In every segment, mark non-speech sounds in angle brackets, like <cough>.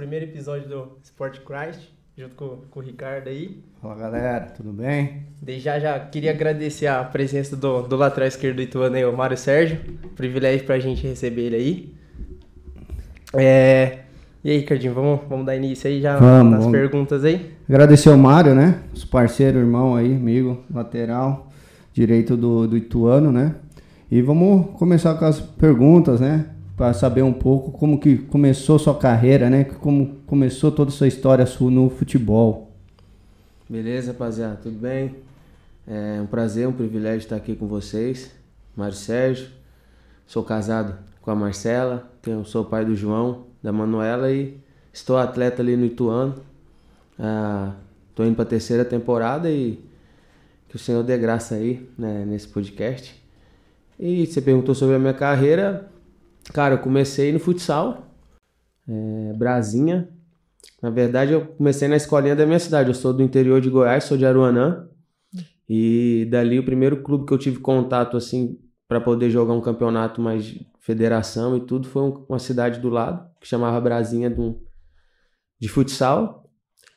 primeiro episódio do Sport Christ, junto com, com o Ricardo aí. Fala galera, tudo bem? Desde já, já queria agradecer a presença do, do lateral esquerdo do Ituano aí, o Mário Sérgio. Privilégio pra gente receber ele aí. É... E aí, Cardinho, vamos, vamos dar início aí já vamos, nas vamos. perguntas aí? Agradecer ao Mário, né? Os parceiro, irmão aí, amigo, lateral, direito do, do Ituano, né? E vamos começar com as perguntas, né? para saber um pouco como que começou sua carreira, né? Como começou toda a sua história no futebol. Beleza, rapaziada, tudo bem? É um prazer, um privilégio estar aqui com vocês. Mário Sérgio, sou casado com a Marcela, tenho, sou pai do João, da Manuela e estou atleta ali no Ituano. Estou ah, indo para a terceira temporada e que o Senhor dê graça aí né, nesse podcast. E você perguntou sobre a minha carreira, Cara, eu comecei no futsal, é, Brasinha. Na verdade, eu comecei na escolinha da minha cidade. Eu sou do interior de Goiás, sou de Aruanã. E dali o primeiro clube que eu tive contato assim para poder jogar um campeonato mais federação e tudo foi uma cidade do lado que chamava Brasinha de, de futsal.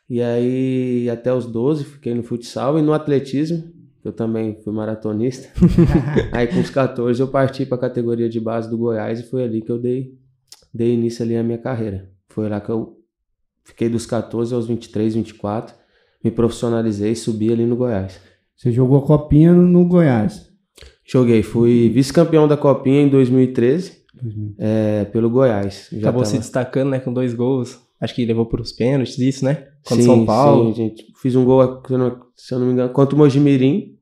E aí até os 12 fiquei no futsal e no atletismo eu também fui maratonista. <laughs> aí com os 14 eu parti para a categoria de base do Goiás e foi ali que eu dei, dei início ali à minha carreira. Foi lá que eu fiquei dos 14 aos 23, 24, me profissionalizei e subi ali no Goiás. Você jogou a copinha no Goiás? Joguei, fui vice-campeão da copinha em 2013 uhum. é, pelo Goiás. Já Acabou tava... se destacando, né, com dois gols. Acho que levou para os pênaltis, isso, né? Contra sim, São Paulo. Sim, gente. Fiz um gol, se eu não, se eu não me engano, contra o Mojimirim.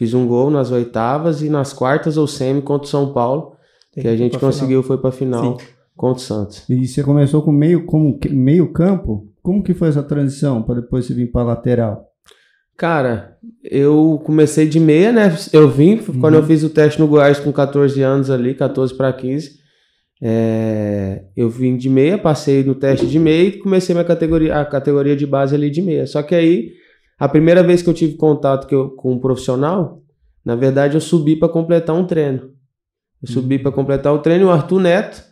Fiz um gol nas oitavas e nas quartas ou semi contra o São Paulo, que a gente conseguiu, final. foi para final Sim. contra o Santos. E você começou com meio, como, meio campo? Como que foi essa transição para depois você vir para lateral? Cara, eu comecei de meia, né? Eu vim uhum. quando eu uhum. fiz o teste no Goiás com 14 anos ali, 14 para 15. É, eu vim de meia, passei no teste de meia e comecei minha categoria, a categoria de base ali de meia. Só que aí a primeira vez que eu tive contato que eu, com um profissional, na verdade eu subi para completar um treino. Eu uhum. subi para completar o treino e o Arthur Neto,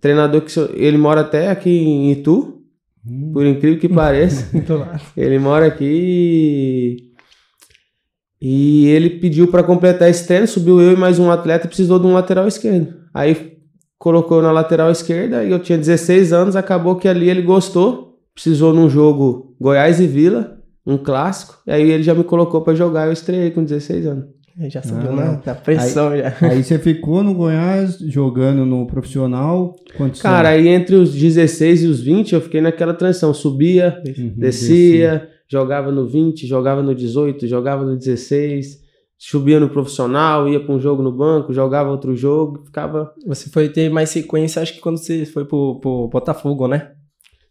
treinador que ele mora até aqui em Itu, uhum. por incrível que pareça. <laughs> ele mora aqui e ele pediu para completar esse treino, subiu eu e mais um atleta e precisou de um lateral esquerdo. Aí colocou na lateral esquerda e eu tinha 16 anos, acabou que ali ele gostou, precisou num jogo Goiás e Vila um clássico. Aí ele já me colocou para jogar, eu estreiei com 16 anos. já subiu não ah. na, pressão aí, já. <laughs> Aí você ficou no Goiás jogando no profissional? Quantos Cara, anos? aí entre os 16 e os 20 eu fiquei naquela transição, subia, uhum, descia, descia, jogava no 20, jogava no 18, jogava no 16 subia no profissional, ia para um jogo no banco, jogava outro jogo, ficava. Você foi ter mais sequência, acho que quando você foi pro, pro Botafogo, né?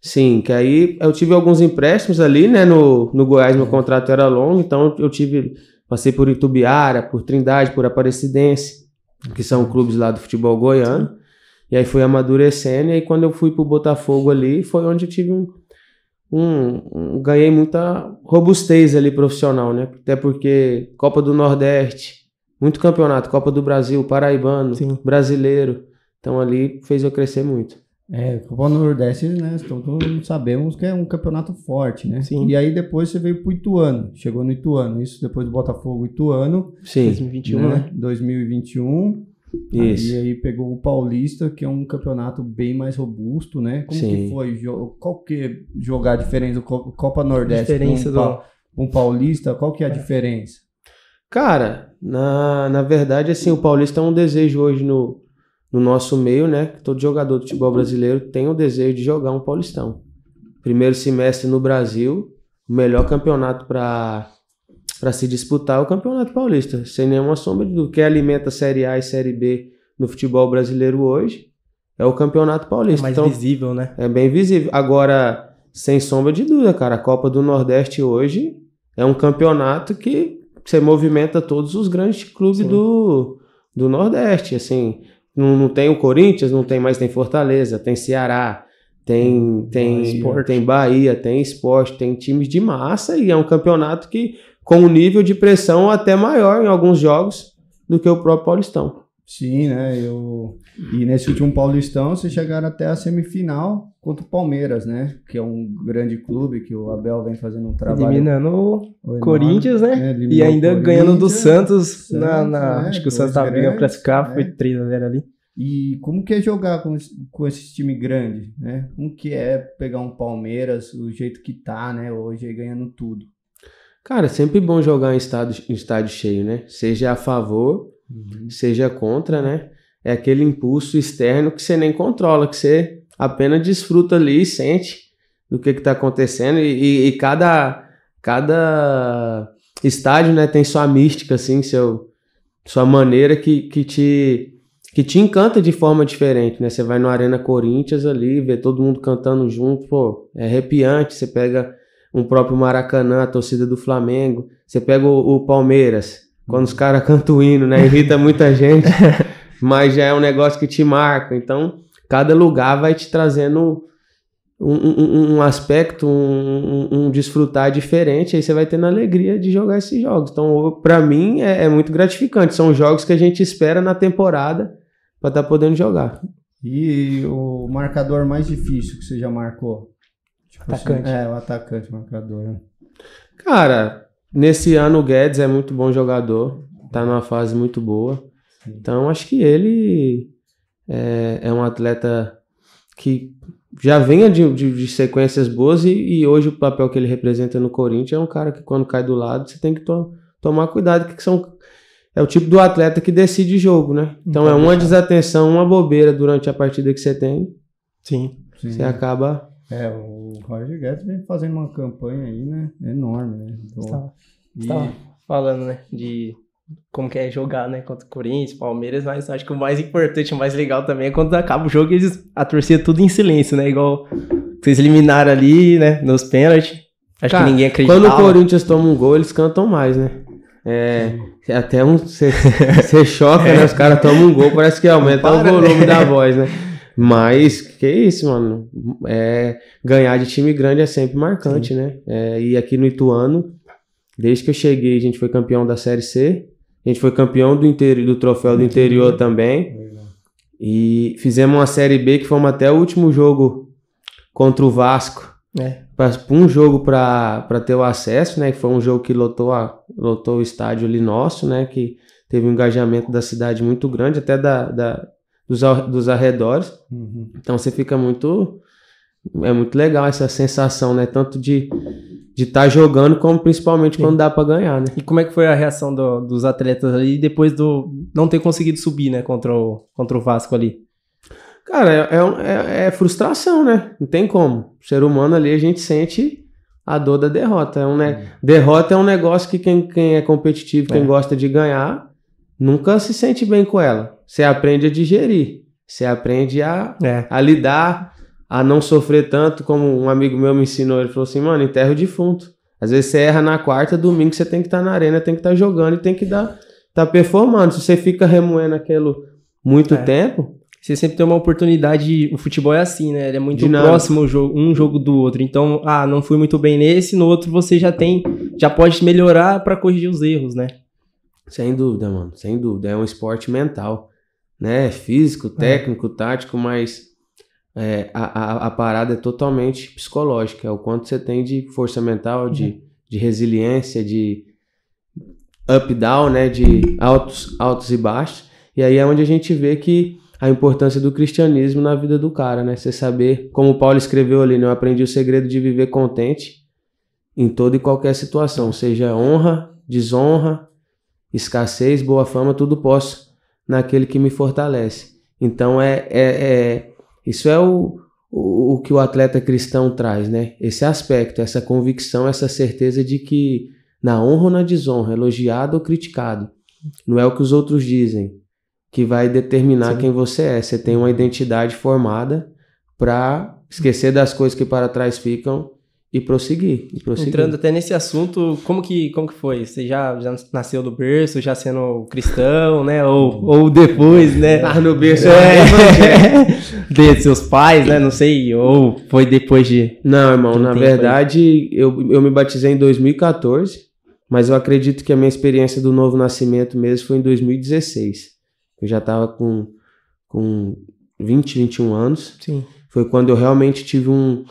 Sim, que aí eu tive alguns empréstimos ali, né? No, no Goiás meu contrato era longo, então eu tive. Passei por Itubiara, por Trindade, por Aparecidense, que são clubes lá do futebol goiano. E aí fui amadurecendo, e aí quando eu fui pro Botafogo ali, foi onde eu tive um. um, um ganhei muita robustez ali profissional, né? Até porque Copa do Nordeste, muito campeonato, Copa do Brasil, Paraibano, Sim. brasileiro. Então ali fez eu crescer muito. É, Copa Nordeste, né? Todos sabemos que é um campeonato forte, né? Sim. E aí depois você veio pro Ituano, chegou no Ituano, isso depois do Botafogo Ituano. Sim. 2021, né? 2021. Né? Isso. E aí pegou o Paulista, que é um campeonato bem mais robusto, né? Como Sim. que foi? Qual que é jogar a diferença do Copa Nordeste diferença com um, do... um Paulista? Qual que é a é. diferença? Cara, na, na verdade, assim, o Paulista é um desejo hoje no, no nosso meio, né? Todo jogador de futebol brasileiro tem o desejo de jogar um Paulistão. Primeiro semestre no Brasil, o melhor campeonato para para se disputar é o Campeonato Paulista, sem nenhuma sombra do que alimenta Série A e Série B no futebol brasileiro hoje, é o Campeonato Paulista. É mais então, visível, né? É bem visível. Agora, sem sombra de dúvida, cara, a Copa do Nordeste hoje é um campeonato que você movimenta todos os grandes clubes do, do Nordeste, assim, não, não tem o Corinthians, não tem mais, tem Fortaleza, tem Ceará, tem, hum, tem, tem Bahia, tem esporte, tem times de massa e é um campeonato que com um nível de pressão até maior em alguns jogos do que o próprio Paulistão. Sim, né? Eu e nesse último Paulistão, vocês chegaram até a semifinal contra o Palmeiras, né? Que é um grande clube que o Abel vem fazendo um trabalho. Eliminando o Corinthians, né? É, e ainda ganhando do Santos. Santos na, na acho é, que o Santos estava brigando para ficar, carro, é. foi 3 a ali. E como que é jogar com, com esse time grande, né? Como que é pegar um Palmeiras, o jeito que tá, né? Hoje aí ganhando tudo. Cara, é sempre bom jogar em estádio, em estádio cheio, né? Seja a favor, uhum. seja contra, né? É aquele impulso externo que você nem controla, que você apenas desfruta ali e sente do que está acontecendo. E, e, e, cada, cada estádio né, tem sua mística, assim, seu, sua maneira que, que, te, que te encanta de forma diferente. Né? Você vai no Arena Corinthians ali, vê todo mundo cantando junto, pô, é arrepiante. Você pega um próprio Maracanã, a torcida do Flamengo, você pega o, o Palmeiras. Quando os uhum. caras <laughs> cantam o hino, né? Irrita muita gente. <laughs> mas já é um negócio que te marca. Então, cada lugar vai te trazendo um, um, um aspecto, um, um, desfrutar diferente, aí você vai tendo a alegria de jogar esses jogos. Então, para mim, é, é, muito gratificante. São jogos que a gente espera na temporada para estar tá podendo jogar. E o marcador mais difícil que você já marcou? Tipo assim, atacante. Assim, é, o atacante, marcador. Né? Cara, nesse ano o Guedes é muito bom jogador, tá numa fase muito boa. Então, acho que ele é, é um atleta que já venha de, de, de, sequências boas e, e, hoje o papel que ele representa no Corinthians é um cara que quando cai do lado você tem que to tomar cuidado que são é o tipo do atleta que decide jogo, né? Então, então é uma desatenção, uma bobeira durante a partida que você tem. Sim. sim. Você acaba. É, o Roger Guedes vem fazendo uma campanha aí, né? Enorme, né? Do... Então, você você e... falando, né? De como que é jogar, né, contra o Corinthians, Palmeiras, mas acho que o mais importante, o mais legal também é quando acaba o jogo e a torcida tudo em silêncio, né, igual vocês eliminaram ali, né, nos pênaltis, acho Cara, que ninguém acreditava. Quando o Corinthians toma um gol, eles cantam mais, né. É, é até um. Você <laughs> choca, é. né? Os caras tomam um gol, parece que aumenta Para, o né? volume né? da voz, né? Mas, que isso, mano. É, ganhar de time grande é sempre marcante, Sim. né? É, e aqui no Ituano, desde que eu cheguei, a gente foi campeão da Série C. A gente foi campeão do, interior do troféu do interior também. E fizemos uma Série B que fomos até o último jogo contra o Vasco. É. Pra, um jogo para ter o acesso, né? Que foi um jogo que lotou, a, lotou o estádio ali nosso, né? Que teve um engajamento da cidade muito grande, até da, da dos, dos arredores. Uhum. Então você fica muito. É muito legal essa sensação, né? Tanto de de estar tá jogando, como principalmente Sim. quando dá para ganhar, né? E como é que foi a reação do, dos atletas ali depois do não ter conseguido subir, né, contra o, contra o Vasco ali? Cara, é, é, é, é frustração, né? Não tem como. O ser humano ali a gente sente a dor da derrota. É um, né? Derrota é um negócio que quem, quem é competitivo, quem é. gosta de ganhar, nunca se sente bem com ela. Você aprende a digerir, você aprende a, é. a lidar a não sofrer tanto, como um amigo meu me ensinou. Ele falou assim, mano, enterra o defunto. Às vezes você erra na quarta, domingo você tem que estar tá na arena, tem que estar tá jogando e tem que dar, tá performando. Se você fica remoendo aquilo muito é. tempo. Você sempre tem uma oportunidade. O futebol é assim, né? Ele é muito dinâmico. próximo um jogo do outro. Então, ah, não fui muito bem nesse, no outro você já tem, já pode melhorar para corrigir os erros, né? Sem dúvida, mano. Sem dúvida. É um esporte mental, né? Físico, é. técnico, é. tático, mas é, a, a, a, parada é totalmente psicológica, é o quanto você tem de força mental, de, uhum. de resiliência, de up-down, né, de altos, altos e baixos. E aí é onde a gente vê que a importância do cristianismo na vida do cara, né? Você saber, como Paulo escreveu ali, né? eu aprendi o segredo de viver contente em toda e qualquer situação, seja honra, desonra, escassez, boa fama, tudo posso naquele que me fortalece. Então é, é, é isso é o, o, o que o atleta cristão traz, né? Esse aspecto, essa convicção, essa certeza de que na honra ou na desonra, elogiado ou criticado, não é o que os outros dizem que vai determinar Sim. quem você é. Você tem uma identidade formada para esquecer das coisas que para trás ficam e prosseguir, e Entrando até nesse assunto, como que, como que foi? Você já, já nasceu do berço, já sendo cristão, né? Ou, <laughs> ou depois, né? <laughs> Ah, no berço é. é. Né? <laughs> de seus pais, né? Não sei, ou foi depois de. Não, irmão, na verdade, eu, eu me batizei em 2014, mas eu acredito que a minha experiência do novo nascimento mesmo foi em 2016. Eu já estava com, com 20, 21 anos. Sim. Foi quando eu realmente tive um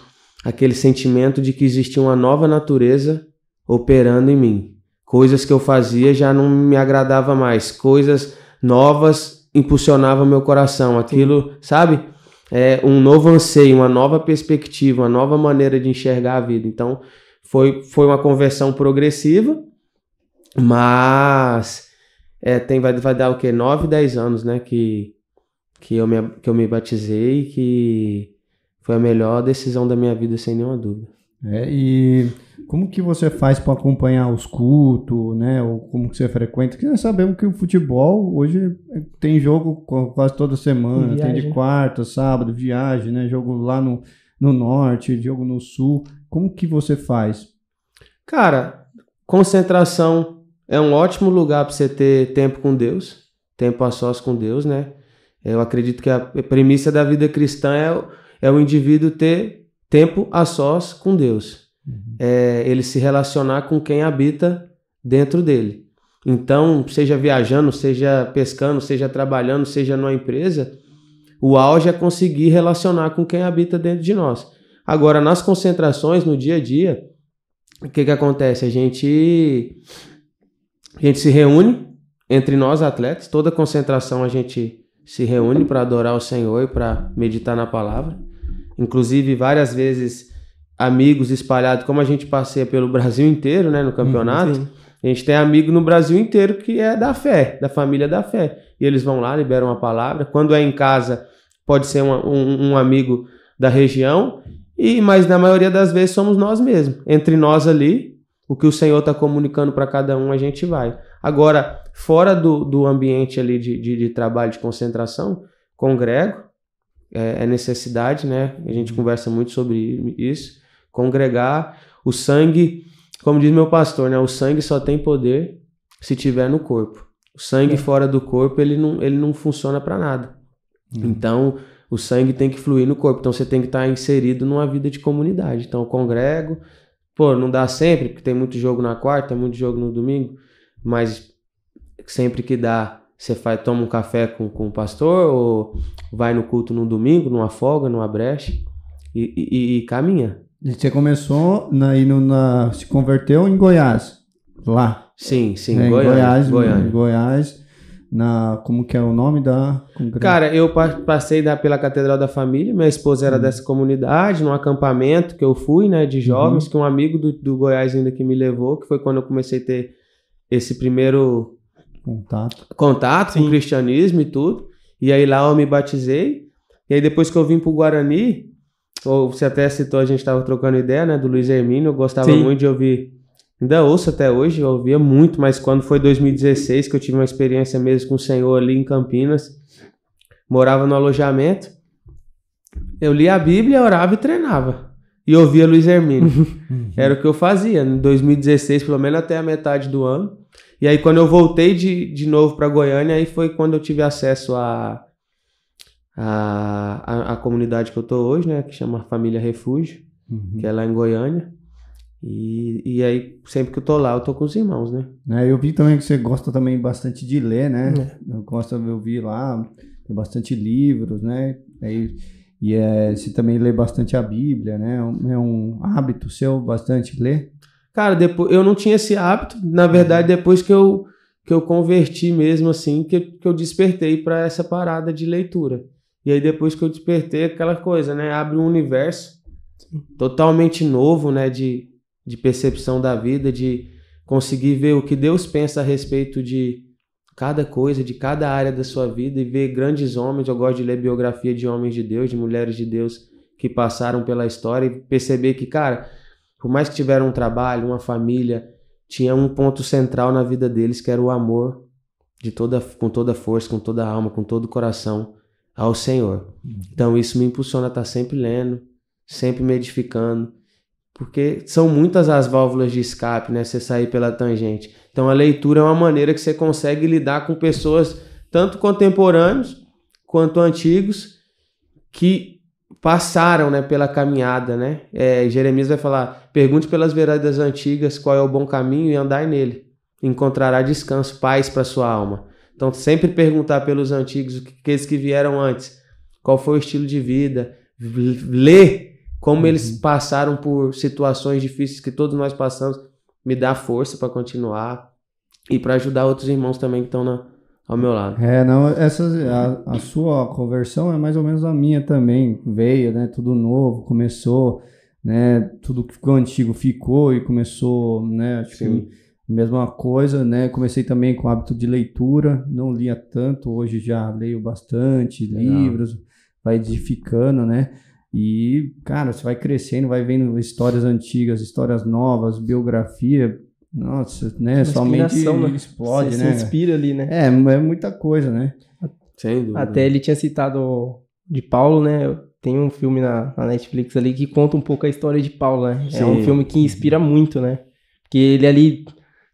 aquele sentimento de que existia uma nova natureza operando em mim. Coisas que eu fazia já não me agradava mais, coisas novas impulsionavam meu coração. Aquilo, sabe? É um novo anseio, uma nova perspectiva, uma nova maneira de enxergar a vida. Então, foi, foi uma conversão progressiva, mas é, tem, vai, vai dar o quê? 9, 10 anos, né? Que, que, eu, me, que eu me batizei, que foi a melhor decisão da minha vida, sem nenhuma dúvida. É, e como que você faz para acompanhar os cultos, né? Ou como que você frequenta? Porque nós sabemos que o futebol hoje tem jogo quase toda semana, tem de quarta, sábado, viagem, né? Jogo lá no, no norte, jogo no sul. Como que você faz? Cara, concentração é um ótimo lugar para você ter tempo com Deus, tempo a sós com Deus, né? Eu acredito que a premissa da vida cristã é é o indivíduo ter tempo a sós com Deus. Uhum. É ele se relacionar com quem habita dentro dele. Então, seja viajando, seja pescando, seja trabalhando, seja numa empresa, o auge é conseguir relacionar com quem habita dentro de nós. Agora, nas concentrações, no dia a dia, o que, que acontece? A gente, a gente se reúne entre nós, atletas, toda concentração a gente se reúne para adorar o Senhor e para meditar na palavra inclusive várias vezes amigos espalhados, como a gente passeia pelo Brasil inteiro, né, no uhum, campeonato. Uhum, a gente tem amigo no Brasil inteiro que é da fé, da família da fé. E eles vão lá, liberam a palavra. Quando é em casa, pode ser um, um amigo da região. E mas na maioria das vezes somos nós mesmos. Entre nós ali, o que o Senhor está comunicando para cada um, a gente vai. Agora, fora do, do ambiente ali de, de, de trabalho, de concentração, congrego, é, é, necessidade, né? A gente uhum. conversa muito sobre isso. Congregar, o sangue, como diz meu pastor, né? O sangue só tem poder se tiver no corpo. O sangue é. fora do corpo ele não, ele não funciona para nada. Uhum. Então o sangue tem que fluir no corpo. Então você tem que estar tá inserido numa vida de comunidade. Então eu congrego, pô, não dá sempre porque tem muito jogo na quarta, muito jogo no domingo, mas sempre que dá você faz, toma um café com, com o pastor ou vai no culto num domingo, numa folga, numa brecha e, e, e caminha. E você começou na, indo na, se converteu em Goiás, lá. Sim, sim, é, Goiânia, em Goiás, Goiânia. Em Goiás, na como que é o nome da Cara, eu passei da, pela Catedral da Família, minha esposa era uhum. dessa comunidade, num acampamento que eu fui, né, de jovens, uhum. que um amigo do, do Goiás ainda que me levou, que foi quando eu comecei a ter esse primeiro Contato. Contato Sim. com o cristianismo e tudo. E aí lá eu me batizei. E aí depois que eu vim pro Guarani, ou você até citou, a gente estava trocando ideia, né, do Luiz Hermínio, eu gostava Sim. muito de ouvir. Ainda ouço até hoje, eu ouvia muito, mas quando foi 2016 que eu tive uma experiência mesmo com o Senhor ali em Campinas, morava no alojamento, eu lia a Bíblia, orava e treinava. E ouvia Luiz Hermínio. <laughs> Uhum. Era o que eu fazia. Em 2016, pelo menos até a metade do ano, e aí, quando eu voltei de, de novo para Goiânia, aí foi quando eu tive acesso à a, a, a, comunidade que eu tô hoje, né? Que chama Família Refúgio, uhum. que é lá em Goiânia. E, e aí, sempre que eu tô lá, eu tô com os irmãos, né? É, eu vi também que você gosta também bastante de ler, né? É. gosto eu vi lá, tem bastante livros, né? Aí, é, e é, você também lê bastante a Bíblia, né? É um é hábito seu bastante ler? Cara, depois, eu não tinha esse hábito, na verdade, uhum. depois que eu, que eu converti mesmo, assim, que, que eu despertei para essa parada de leitura. E aí, depois que eu despertei, aquela coisa, né? Abre um universo totalmente novo, né? De, de percepção da vida, de conseguir ver o que Deus pensa a respeito de cada coisa, de cada área da sua vida e ver grandes homens. Eu gosto de ler biografia de homens de Deus, de mulheres de Deus que passaram pela história e perceber que, cara por mais que tiveram um trabalho, uma família, tinha um ponto central na vida deles que era o amor de toda com toda força, com toda alma, com todo o coração ao Senhor. Então isso me impulsiona a estar tá sempre lendo, sempre me edificando, porque são muitas as válvulas de escape, né? Você sair pela tangente. Então a leitura é uma maneira que você consegue lidar com pessoas tanto contemporâneos quanto antigos que passaram, né, pela caminhada, né? É, Jeremias vai falar Pergunte pelas veredas antigas qual é o bom caminho e andai nele. Encontrará descanso, paz para sua alma. Então, sempre perguntar pelos antigos, aqueles que vieram antes, qual foi o estilo de vida. Ler como uhum. eles passaram por situações difíceis que todos nós passamos, me dá força para continuar e para ajudar outros irmãos também que estão na, ao meu lado. É, não, essa, a, a, sua conversão é mais ou menos a minha também. Veio, né? Tudo novo, começou né? Tudo que ficou antigo ficou e começou, né? Acho Sim. que mesma coisa, né? Comecei também com o hábito de leitura, não lia tanto, hoje já leio bastante Legal. livros, vai edificando, né? E, cara, você vai crescendo, vai vendo histórias antigas, histórias novas, biografia. Nossa, né? Somente né? explode, você né? Se inspira ali, né? É, é muita coisa, né? Sem dúvida. Até ele tinha citado de Paulo, né? tem um filme na, na, Netflix ali que conta um pouco a história de Paulo, né? Sim. É um filme que inspira muito, né? Porque ele ali,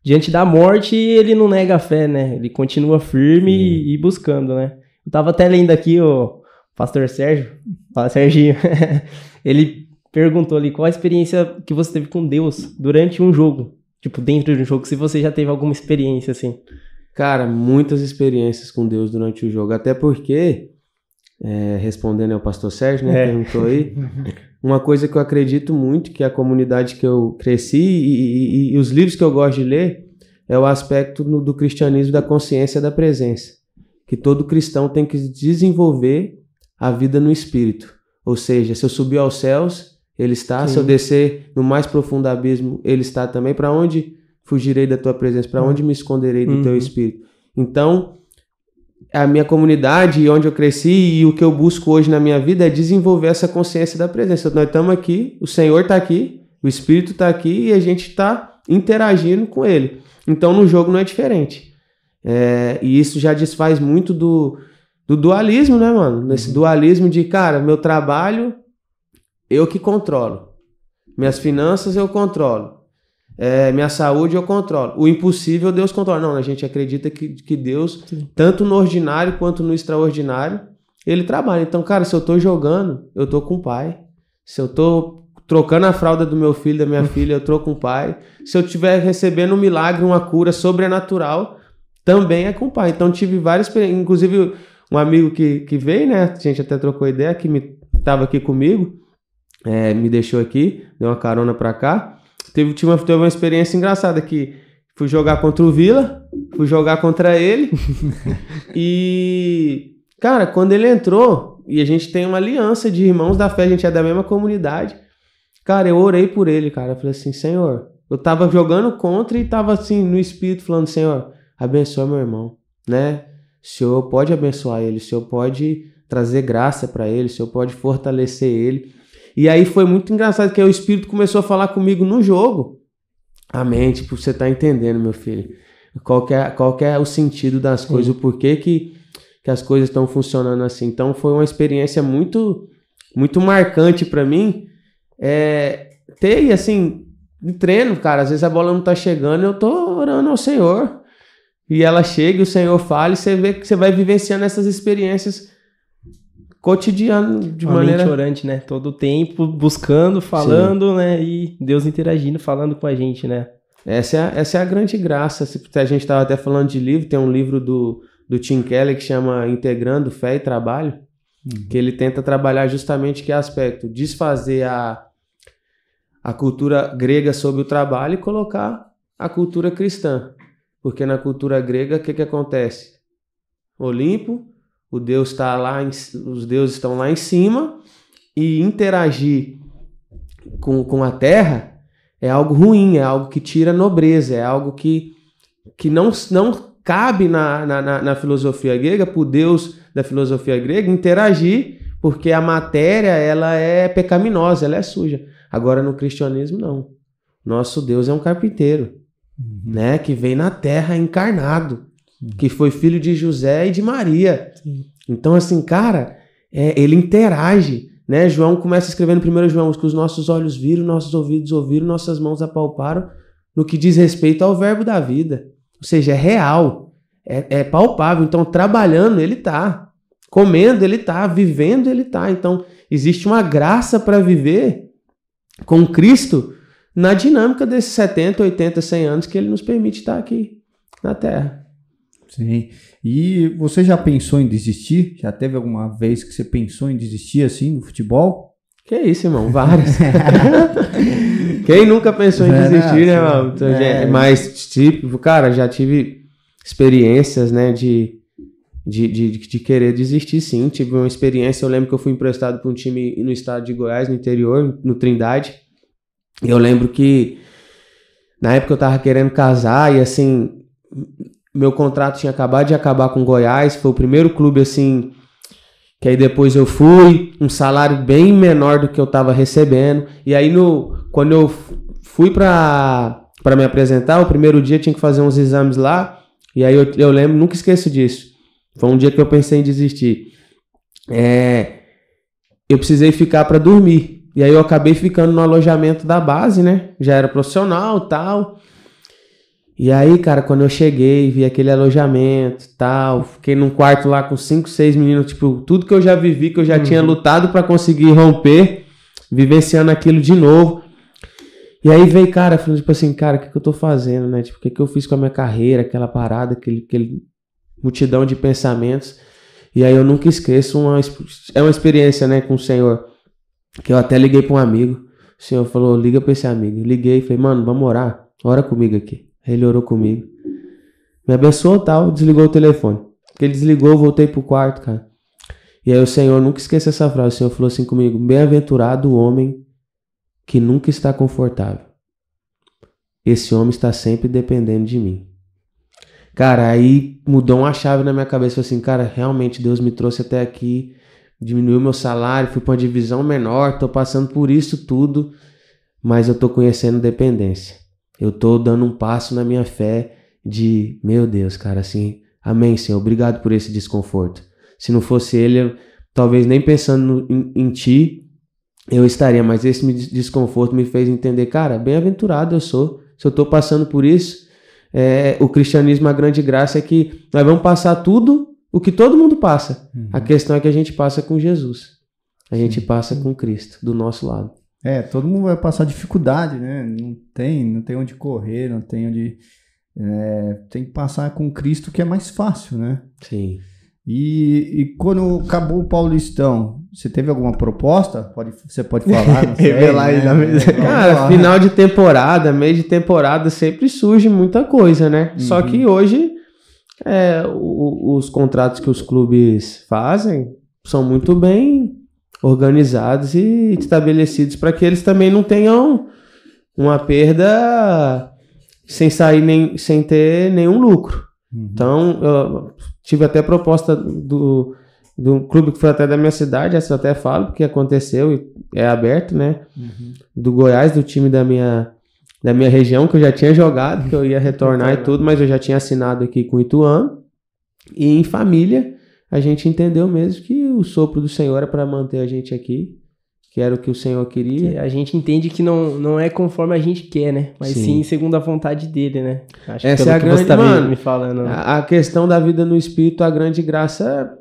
diante da morte, ele não nega a fé, né? Ele continua firme e, e, buscando, né? Eu tava até lendo aqui o pastor Sérgio, fala Serginho, <laughs> ele perguntou ali qual a experiência que você teve com Deus durante um jogo, tipo, dentro de um jogo, se você já teve alguma experiência assim. Cara, muitas experiências com Deus durante o jogo, até porque é, respondendo ao pastor Sérgio, né? É. Perguntou aí. <laughs> Uma coisa que eu acredito muito, que é a comunidade que eu cresci e, e, e, os livros que eu gosto de ler, é o aspecto no, do cristianismo da consciência da presença. Que todo cristão tem que desenvolver a vida no espírito. Ou seja, se eu subir aos céus, ele está. Sim. Se eu descer no mais profundo abismo, ele está também. Para onde fugirei da tua presença? Para hum. onde me esconderei do uhum. teu espírito? Então, a minha comunidade e onde eu cresci e o que eu busco hoje na minha vida é desenvolver essa consciência da presença. Nós estamos aqui, o Senhor está aqui, o Espírito está aqui e a gente está interagindo com Ele. Então no jogo não é diferente. É, e isso já desfaz muito do, do dualismo, né, mano? Nesse uhum. dualismo de, cara, meu trabalho eu que controlo, minhas finanças eu controlo, é, minha saúde eu controlo. O impossível Deus controla. Não, a gente acredita que, que Deus, Sim. tanto no ordinário quanto no extraordinário, ele trabalha. Então, cara, se eu tô jogando, eu tô com o pai. Se eu tô trocando a fralda do meu filho, da minha <laughs> filha, eu tô com o pai. Se eu tiver recebendo um milagre, uma cura sobrenatural, também é com o pai. Então, tive várias Inclusive, um amigo que, que veio, né? A gente até trocou ideia, que me, tava aqui comigo, é, me deixou aqui, deu uma carona pra cá teve, tive uma, teve uma experiência engraçada que fui jogar contra o Vila, fui jogar contra ele. <laughs> e, cara, quando ele entrou, e a gente tem uma aliança de irmãos da fé, a gente é da mesma comunidade. Cara, eu orei por ele, cara. Eu falei assim, Senhor, eu tava jogando contra e tava assim, no espírito, falando, Senhor, abençoa meu irmão, né? O Senhor pode abençoar ele, o Senhor pode trazer graça para ele, o Senhor pode fortalecer ele. E aí foi muito engraçado que o Espírito começou a falar comigo no jogo. A mente, tipo, você tá entendendo, meu filho. Qual que é, qual que é o sentido das Sim. coisas, o porquê que, que as coisas estão funcionando assim. Então foi uma experiência muito, muito marcante para mim. É, ter, assim, treino, cara, às vezes a bola não tá chegando, eu tô orando ao Senhor. E ela chega, o Senhor fala, e você vê que você vai vivenciando essas experiências cotidiano, de Uma maneira... Né? todo o né? Todo tempo buscando, falando, Sim. né? E Deus interagindo, falando com a gente, né? Essa é a, essa é a grande graça. A gente estava até falando de livro, tem um livro do, do Tim Keller que chama Integrando Fé e Trabalho, uhum. que ele tenta trabalhar justamente que aspecto? Desfazer a, a cultura grega sobre o trabalho e colocar a cultura cristã. Porque na cultura grega, o que, que acontece? Olimpo, o Deus está lá, em, os deuses estão lá em cima e interagir com, com a terra é algo ruim, é algo que tira nobreza, é algo que, que não, não cabe na, na, na filosofia grega, para o Deus da filosofia grega, interagir, porque a matéria ela é pecaminosa, ela é suja. Agora no cristianismo, não. Nosso Deus é um carpinteiro, uhum. né? Que vem na terra encarnado que foi filho de José e de Maria. Sim. Então, assim, cara, é, ele interage. Né? João começa escrevendo primeiro João, que os nossos olhos viram, nossos ouvidos ouviram, nossas mãos apalparam, no que diz respeito ao verbo da vida. Ou seja, é real, é, é palpável. Então, trabalhando, ele tá. Comendo, ele tá. Vivendo, ele tá. Então, existe uma graça para viver com Cristo na dinâmica desses 70, 80, 100 anos que ele nos permite estar aqui na Terra. Sim. E você já pensou em desistir? Já teve alguma vez que você pensou em desistir assim no futebol? Que isso, irmão, várias. <laughs> Quem nunca pensou em é, desistir, né, irmão? Então, é. Mas, tipo, cara, já tive experiências, né, de, de, de, de querer desistir, sim. Tive uma experiência, eu lembro que eu fui emprestado para um time no estado de Goiás, no interior, no Trindade. e Eu lembro que na época eu tava querendo casar e, assim, meu contrato tinha acabado de acabar com o Goiás, foi o primeiro clube assim que aí depois eu fui, um salário bem menor do que eu estava recebendo. E aí no quando eu fui para para me apresentar, o primeiro dia tinha que fazer uns exames lá, e aí eu, eu lembro, nunca esqueço disso. Foi um dia que eu pensei em desistir. É, eu precisei ficar para dormir. E aí eu acabei ficando no alojamento da base, né? Já era profissional, tal. E aí, cara, quando eu cheguei, vi aquele alojamento tal, fiquei num quarto lá com cinco, seis meninos, tipo, tudo que eu já vivi, que eu já uhum. tinha lutado para conseguir romper, vivenciando aquilo de novo. E aí veio, cara, falando, tipo assim, cara, o que, que eu tô fazendo, né? Tipo, o que, que eu fiz com a minha carreira, aquela parada, aquele, aquele multidão de pensamentos. E aí eu nunca esqueço, uma, é uma experiência, né, com o Senhor, que eu até liguei pra um amigo. O Senhor falou, liga pra esse amigo. liguei e falei, mano, vamos orar, ora comigo aqui. Ele orou comigo. Me abençoou tal, desligou o telefone. Porque ele desligou, eu voltei pro quarto, cara. E aí o Senhor, nunca esqueça essa frase, o Senhor falou assim comigo: Bem-aventurado o homem que nunca está confortável. Esse homem está sempre dependendo de mim. Cara, aí mudou uma chave na minha cabeça. Falei assim, cara, realmente Deus me trouxe até aqui, diminuiu meu salário, fui para uma divisão menor, tô passando por isso tudo, mas eu tô conhecendo dependência eu tô dando um passo na minha fé de, meu Deus, cara, assim, amém, Senhor, obrigado por esse desconforto. Se não fosse ele, eu, talvez nem pensando em, em ti, eu estaria, mas esse desconforto me fez entender, cara, bem-aventurado eu sou. Se eu estou passando por isso, é, o cristianismo, a grande graça é que nós vamos passar tudo o que todo mundo passa. Uhum. A questão é que a gente passa com Jesus. A gente passa com Cristo do nosso lado. É, todo mundo vai passar dificuldade, né? Não tem, não tem onde correr, não tem onde. É, tem que passar com Cristo que é mais fácil, né? Sim. E, e quando acabou o Paulistão, você teve alguma proposta? Pode, você pode falar? <laughs> Sei, Revelar aí né? na mesa. Cara, final de temporada, meio de temporada, sempre surge muita coisa, né? Uhum. Só que hoje é, o, os contratos que os clubes fazem são muito bem organizados e estabelecidos para que eles também não tenham uma perda sem sair nem sem ter nenhum lucro. Uhum. Então, tive até proposta do, do clube que foi até da minha cidade, essa eu até falo, porque aconteceu e é aberto, né? Uhum. Do Goiás, do time da minha, da minha região, que eu já tinha jogado, que eu ia retornar e tudo, mas eu já tinha assinado aqui com o Ituano. E em família, a gente entendeu mesmo que o sopro do Senhor era é para manter a gente aqui, que era o que o Senhor queria. Que a gente entende que não, não é conforme a gente quer, né? Mas sim, sim segundo a vontade dele, né? Acho Essa que é a grande, você tá mano, me falando. A, né? a questão da vida no Espírito, a grande graça,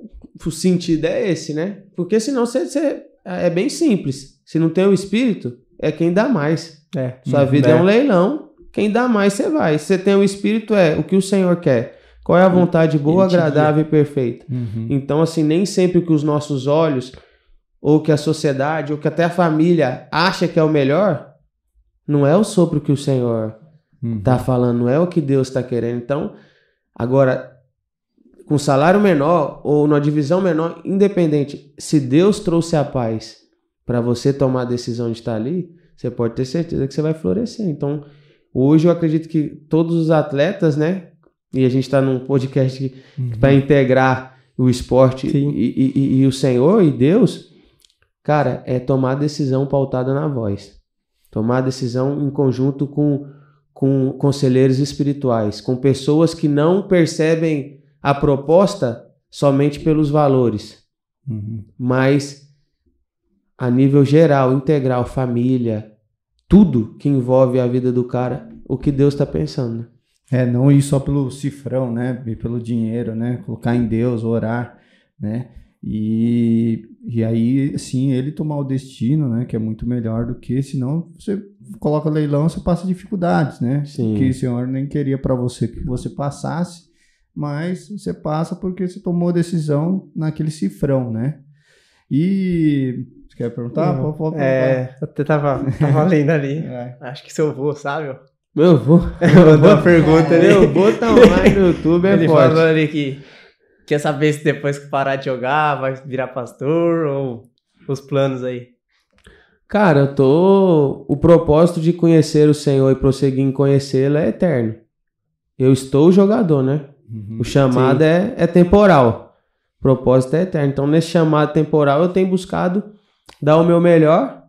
o sentido é esse, né? Porque senão você, você é bem simples. Se não tem o Espírito, é quem dá mais. É, Sua vida é. é um leilão. Quem dá mais, você vai. Se você tem o Espírito, é o que o Senhor quer qual é a vontade boa, agradável e perfeita? Uhum. Então, assim, nem sempre que os nossos olhos, ou que a sociedade, ou que até a família acha que é o melhor, não é o sopro que o Senhor está uhum. Tá falando, não é o que Deus está querendo. Então, agora, com salário menor ou numa divisão menor, independente, se Deus trouxe a paz para você tomar a decisão de estar ali, você pode ter certeza que você vai florescer. Então, hoje eu acredito que todos os atletas, né, e a gente está num podcast uhum. para integrar o esporte e, e, e, o Senhor e Deus, cara, é tomar decisão pautada na voz. Tomar decisão em conjunto com, com conselheiros espirituais, com pessoas que não percebem a proposta somente pelos valores, uhum. mas a nível geral, integral, família, tudo que envolve a vida do cara, o que Deus está pensando. É, não ir só pelo cifrão, né? Ir pelo dinheiro, né? Colocar em Deus, orar, né? E, e aí, sim, ele tomar o destino, né? Que é muito melhor do que senão você coloca leilão, você passa dificuldades, né? Sim. Que o senhor nem queria para você que você passasse, mas você passa porque você tomou a decisão naquele cifrão, né? E. Você quer perguntar? Não, é, eu tava, tava lendo ali. É. <laughs> Acho que seu avô, sabe? Meu avô. <laughs> Eu vou pergunta ali. Meu avô tá online no YouTube, é Ele forte. falou ali que quer saber se depois que parar de jogar vai virar pastor ou os planos aí. Cara, eu tô. O propósito de conhecer o Senhor e prosseguir em conhecê-lo é eterno. Eu estou jogador, né? Uhum, o chamado é, é temporal. O propósito é eterno. Então, nesse chamado temporal, eu tenho buscado dar o meu melhor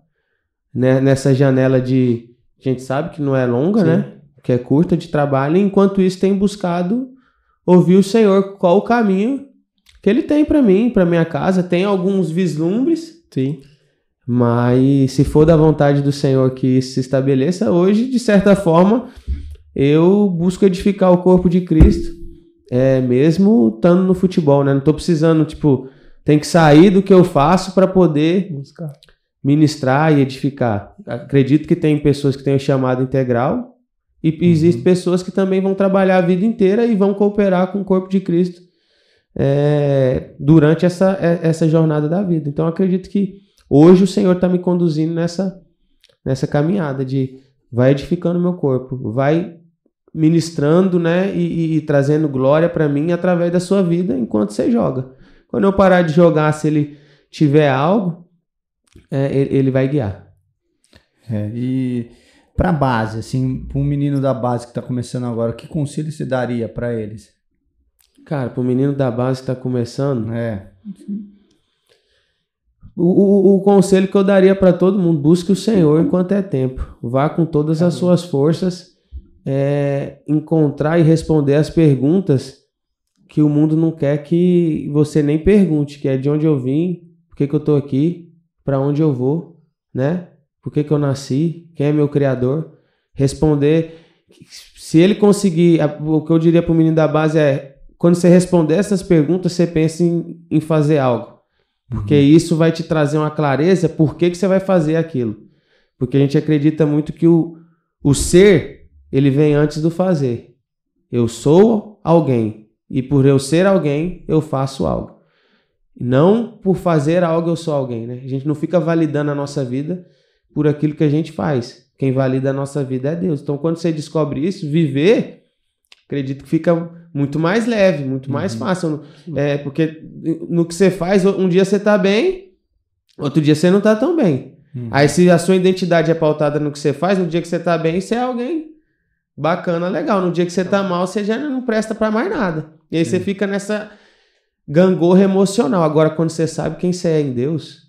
né? nessa janela de a gente sabe que não é longa, né? Sim. né? Que é curta de trabalho. Enquanto isso, tem buscado ouvir o Senhor qual o caminho que Ele tem para mim, para minha casa. Tem alguns vislumbres. Sim. Mas se for da vontade do Senhor que isso se estabeleça, hoje, de certa forma, eu busco edificar o corpo de Cristo, é, mesmo estando no futebol, né? Não estou precisando, tipo, tem que sair do que eu faço para poder buscar ministrar e edificar. Acredito que tem pessoas que têm o chamado integral e uhum. existem pessoas que também vão trabalhar a vida inteira e vão cooperar com o corpo de Cristo é, durante essa, é, essa jornada da vida. Então acredito que hoje o Senhor está me conduzindo nessa, nessa caminhada de vai edificando meu corpo, vai ministrando né, e, e, e trazendo glória para mim através da sua vida enquanto você joga. Quando eu parar de jogar, se ele tiver algo, é, ele vai guiar. É, e para base, assim, para um menino da base que está começando agora, que conselho você daria para eles? Cara, para o menino da base que está começando, é. O, o, o, conselho que eu daria para todo mundo: busque o Senhor enquanto é tempo. Vá com todas as suas forças é, encontrar e responder as perguntas que o mundo não quer que você nem pergunte, que é de onde eu vim, por que, que eu estou aqui, para onde eu vou, né? Por que, que eu nasci? Quem é meu criador? Responder. Se ele conseguir, o que eu diria para o menino da base é: quando você responder essas perguntas, você pensa em, em fazer algo. Porque uhum. isso vai te trazer uma clareza por que, que você vai fazer aquilo. Porque a gente acredita muito que o, o ser, ele vem antes do fazer. Eu sou alguém. E por eu ser alguém, eu faço algo. Não por fazer algo eu sou alguém, né? A gente não fica validando a nossa vida por aquilo que a gente faz. Quem valida a nossa vida é Deus. Então, quando você descobre isso, viver, acredito que fica muito mais leve, muito uhum. mais fácil. É, porque no que você faz, um dia você tá bem, outro dia você não tá tão bem. Uhum. Aí, se a sua identidade é pautada no que você faz, no dia que você tá bem, você é alguém bacana, legal. No dia que você tá, tá mal, você já não presta para mais nada. E aí Sim. você fica nessa gangorra emocional. Agora, quando você sabe quem você é em Deus,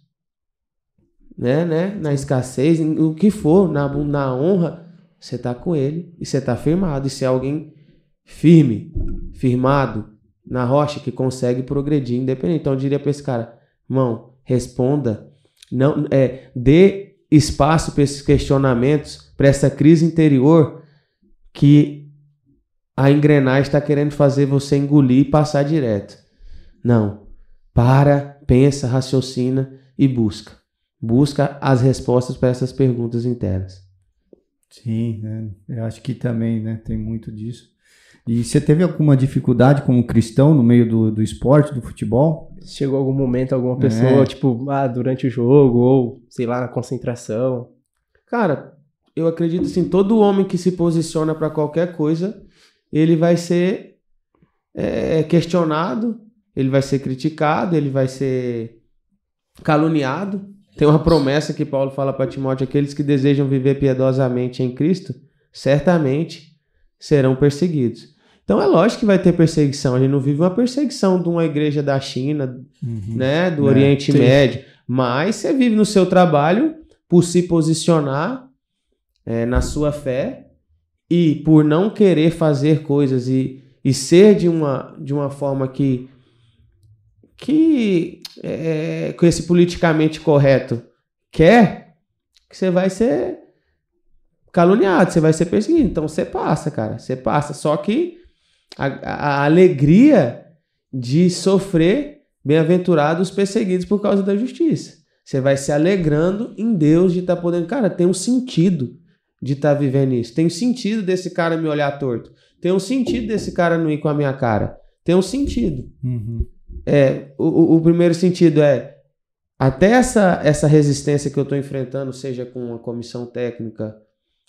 né, né, na escassez, o que for, na, na honra, você tá com Ele e você tá firmado. E se é alguém firme, firmado na rocha, que consegue progredir independente. Então, eu diria para esse cara, irmão, responda, não é, dê espaço para esses questionamentos, para essa crise interior que a engrenagem está querendo fazer você engolir e passar direto. Não. Para, pensa, raciocina e busca. Busca as respostas para essas perguntas internas. Sim, né? eu acho que também né, tem muito disso. E você teve alguma dificuldade como cristão no meio do, do esporte, do futebol? Chegou algum momento, alguma pessoa, é. tipo, ah, durante o jogo, ou sei lá, na concentração. Cara, eu acredito assim, todo homem que se posiciona para qualquer coisa, ele vai ser é, questionado ele vai ser criticado, ele vai ser caluniado. Tem uma promessa que Paulo fala para Timóteo: aqueles que desejam viver piedosamente em Cristo, certamente serão perseguidos. Então é lógico que vai ter perseguição. A gente não vive uma perseguição de uma igreja da China, uhum. né, do é, Oriente Médio. Mas você vive no seu trabalho por se posicionar é, na sua fé e por não querer fazer coisas e, e ser de uma, de uma forma que que é, com esse politicamente correto quer, que você vai ser caluniado, você vai ser perseguido. Então você passa, cara, você passa. Só que a, a alegria de sofrer, bem-aventurados perseguidos por causa da justiça. Você vai se alegrando em Deus de estar tá podendo. Cara, tem um sentido de estar tá vivendo isso. Tem um sentido desse cara me olhar torto. Tem um sentido desse cara não ir com a minha cara. Tem um sentido. Uhum é, o, o primeiro sentido é até essa, essa resistência que eu estou enfrentando, seja com a comissão técnica,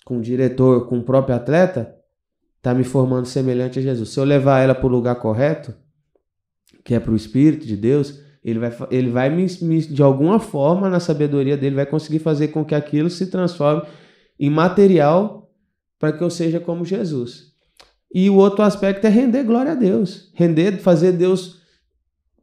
com o diretor, com o próprio atleta, está me formando semelhante a Jesus. Se eu levar ela para o lugar correto, que é para o Espírito de Deus, ele vai, ele vai me, me, de alguma forma, na sabedoria dele, vai conseguir fazer com que aquilo se transforme em material para que eu seja como Jesus. E o outro aspecto é render glória a Deus, render, fazer Deus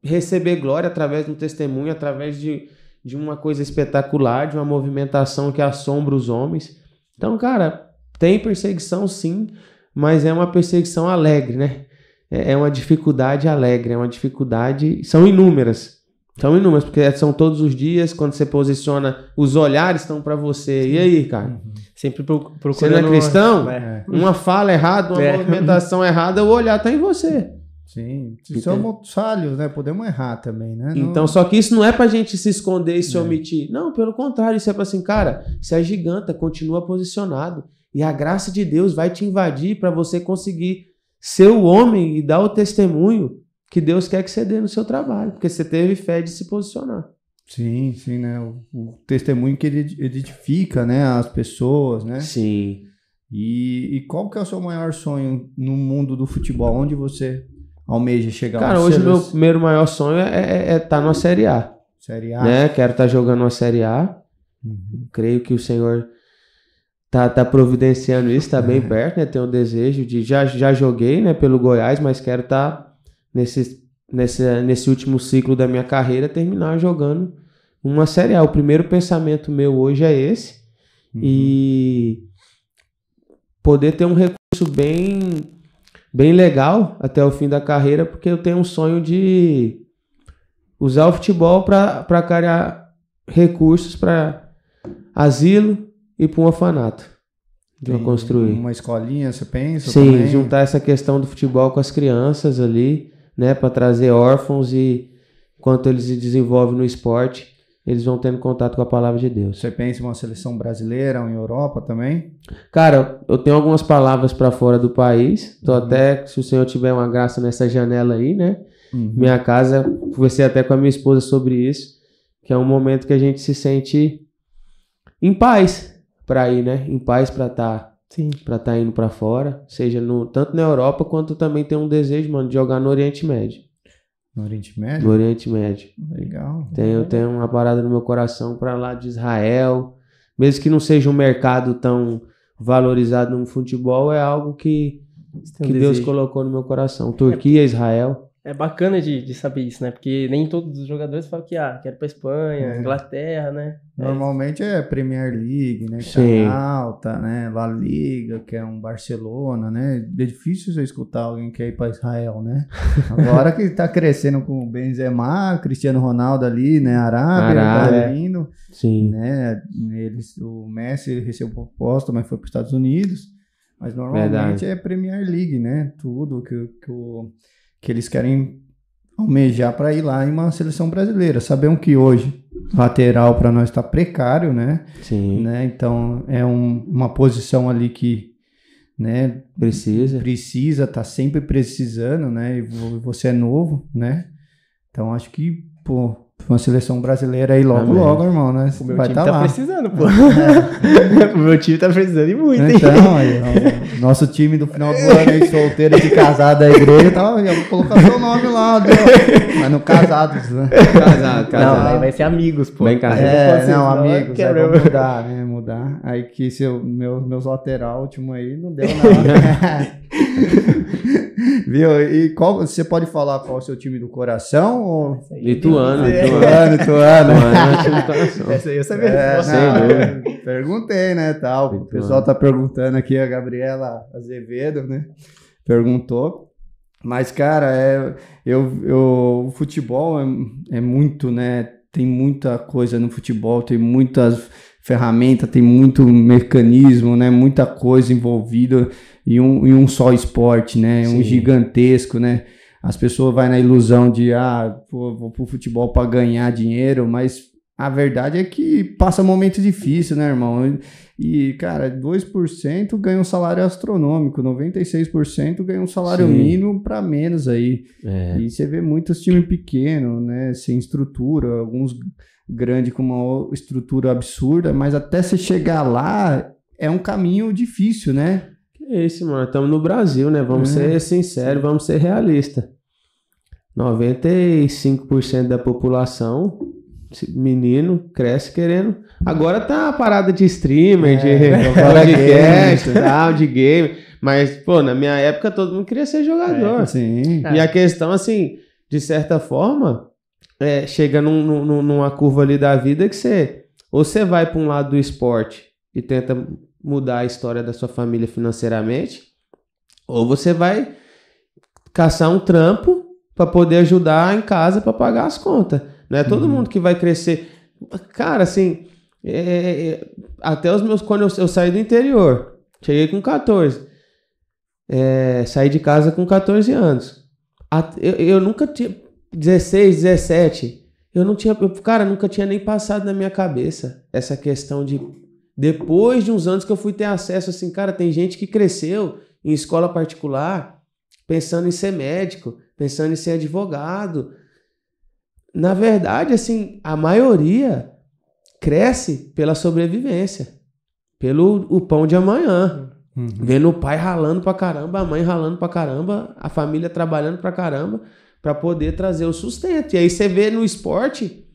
receber glória através de um testemunho, através de, de uma coisa espetacular, de uma movimentação que assombra os homens. Então, cara, tem perseguição sim, mas é uma perseguição alegre, né? É, é uma dificuldade alegre, é uma dificuldade. São inúmeras, são inúmeras, porque são todos os dias, quando você posiciona, os olhares estão para você. Sim. E aí, cara? Uhum. Sempre procurando... Você não é cristão? Uma, é. uma fala errada, uma <laughs> é. movimentação errada, o olhar tá em você. Sim, Entende? somos falhos, né? Podemos errar também, né? Não... Então, só que isso não é pra gente se esconder e se é. omitir. Não, pelo contrário, isso é pra assim, cara, se é giganta continua posicionado. E a graça de Deus vai te invadir para você conseguir ser o homem e dar o testemunho que Deus quer que você dê no seu trabalho, porque você teve fé de se posicionar. Sim, sim, né? O, o testemunho que ele edifica, né? As pessoas, né? Sim. E, e, qual que é o seu maior sonho no mundo do futebol? Onde você almeja chegar Cara, hoje meu primeiro maior sonho é estar é, é, tá numa Série A. Série A. Né? Quero estar tá jogando uma Série A. Uhum. Creio que o senhor tá, tá providenciando isso, tá bem <laughs> é. perto, né? Tenho o desejo de. Já, já joguei né, pelo Goiás, mas quero estar tá nesse, nesse, nesse último ciclo da minha carreira terminar jogando uma Série A. O primeiro pensamento meu hoje é esse. Uhum. E poder ter um recurso bem bem legal até o fim da carreira, porque eu tenho um sonho de usar o futebol para criar recursos para asilo e para um orfanato. de para construir. Uma escolinha, você pensa? Sim, também? juntar essa questão do futebol com as crianças ali, né, para trazer órfãos e enquanto eles se desenvolvem no esporte eles vão tendo contato com a palavra de Deus. Você pensa em uma seleção brasileira, ou em Europa também? Cara, eu tenho algumas palavras para fora do país. Tô uhum. até, se o Senhor tiver uma graça nessa janela aí, né? Uhum. Minha casa, conversei até com a minha esposa sobre isso, que é um momento que a gente se sente em paz para ir, né? Em paz para estar tá, estar tá indo para fora, seja no tanto na Europa quanto também tem um desejo, mano, de jogar no Oriente Médio. No Oriente Médio? No Oriente Médio. Legal. Tem, eu tenho uma parada no meu coração para lá de Israel. Mesmo que não seja um mercado tão valorizado no futebol, é algo que, que um Deus colocou no meu coração. É Turquia, Israel é bacana de, de saber isso, né? Porque nem todos os jogadores falam que, ah, quero pra Espanha, é. Inglaterra, né? É normalmente é Premier League, né? Sim. Tá alta, né? La Liga, que é um Barcelona, né? É difícil você escutar alguém que quer ir pra Israel, né? <laughs> Agora que tá crescendo com o Benzema, Cristiano Ronaldo ali, né? Arábia, Arábia. tá vindo. Sim. Né? Ele, o Messi recebeu proposta, mas foi pros Estados Unidos. Mas normalmente Verdade. é Premier League, né? Tudo que, que o que eles querem almejar para ir lá em uma seleção brasileira. Sabemos que hoje lateral para nós está precário, né? Sim. Né? Então é um, uma posição ali que né, precisa precisa tá sempre precisando, né? E você é novo, né? Então acho que pô uma seleção brasileira aí logo, Amém. logo, irmão, né? O meu Vai time tá, tá precisando, pô. <laughs> o meu time tá precisando e muito, hein? Então, aí, nosso time do final do ano aí, solteiro de casado da igreja, tava, já vou colocar seu nome lá, viu? mas no casados, né? Casado, casado. Não, aí vai ser amigos, pô. Bem casado. É, não, não amigos, é, quero... mudar, né? Mudar. Aí que seu, meu, meus lateral último aí não deu nada. <laughs> Viu? E qual você pode falar qual é o seu time do coração? Ou... É. Lituano, Lituano, Lituano. Lituano. Essa aí eu sabia. É, perguntei, né? Tal. O pessoal tá perguntando aqui, a Gabriela Azevedo, né? Perguntou. Mas, cara, é, eu, eu, o futebol é, é muito, né? Tem muita coisa no futebol, tem muitas ferramentas, tem muito mecanismo, né? Muita coisa envolvida em um, em um só esporte, né? Sim. Um gigantesco, né? As pessoas vai na ilusão de ah, vou, vou pro futebol para ganhar dinheiro, mas a verdade é que passa momentos difíceis, né, irmão? E, cara, 2% ganha um salário astronômico, 96% ganha um salário Sim. mínimo para menos aí. É. E você vê muitos times pequenos, né, sem estrutura, alguns grandes com uma estrutura absurda, mas até você chegar lá é um caminho difícil, né? É isso, mano. Estamos no Brasil, né? Vamos é. ser sinceros, vamos ser realistas. 95% da população, menino, cresce querendo. Agora tá a parada de streamer, é, de <laughs> podcast, tal, de game. Mas, pô, na minha época todo mundo queria ser jogador. É, sim. E a questão, assim, de certa forma, é, chega num, num, numa curva ali da vida que você. Ou você vai para um lado do esporte e tenta mudar a história da sua família financeiramente, ou você vai caçar um trampo para poder ajudar em casa para pagar as contas. Não é todo uhum. mundo que vai crescer. Cara, assim, é, é, é até os meus. Quando eu, eu, saí do interior, cheguei com 14. É, saí de casa com 14 anos. Eu, eu nunca tinha. 16, 17. Eu não tinha. cara, nunca tinha nem passado na minha cabeça essa questão de depois de uns anos que eu fui ter acesso, assim, cara, tem gente que cresceu em escola particular pensando em ser médico, pensando em ser advogado. Na verdade, assim, a maioria cresce pela sobrevivência, pelo o pão de amanhã. Uhum. Vendo o pai ralando pra caramba, a mãe ralando pra caramba, a família trabalhando pra caramba, para poder trazer o sustento. E aí você vê no esporte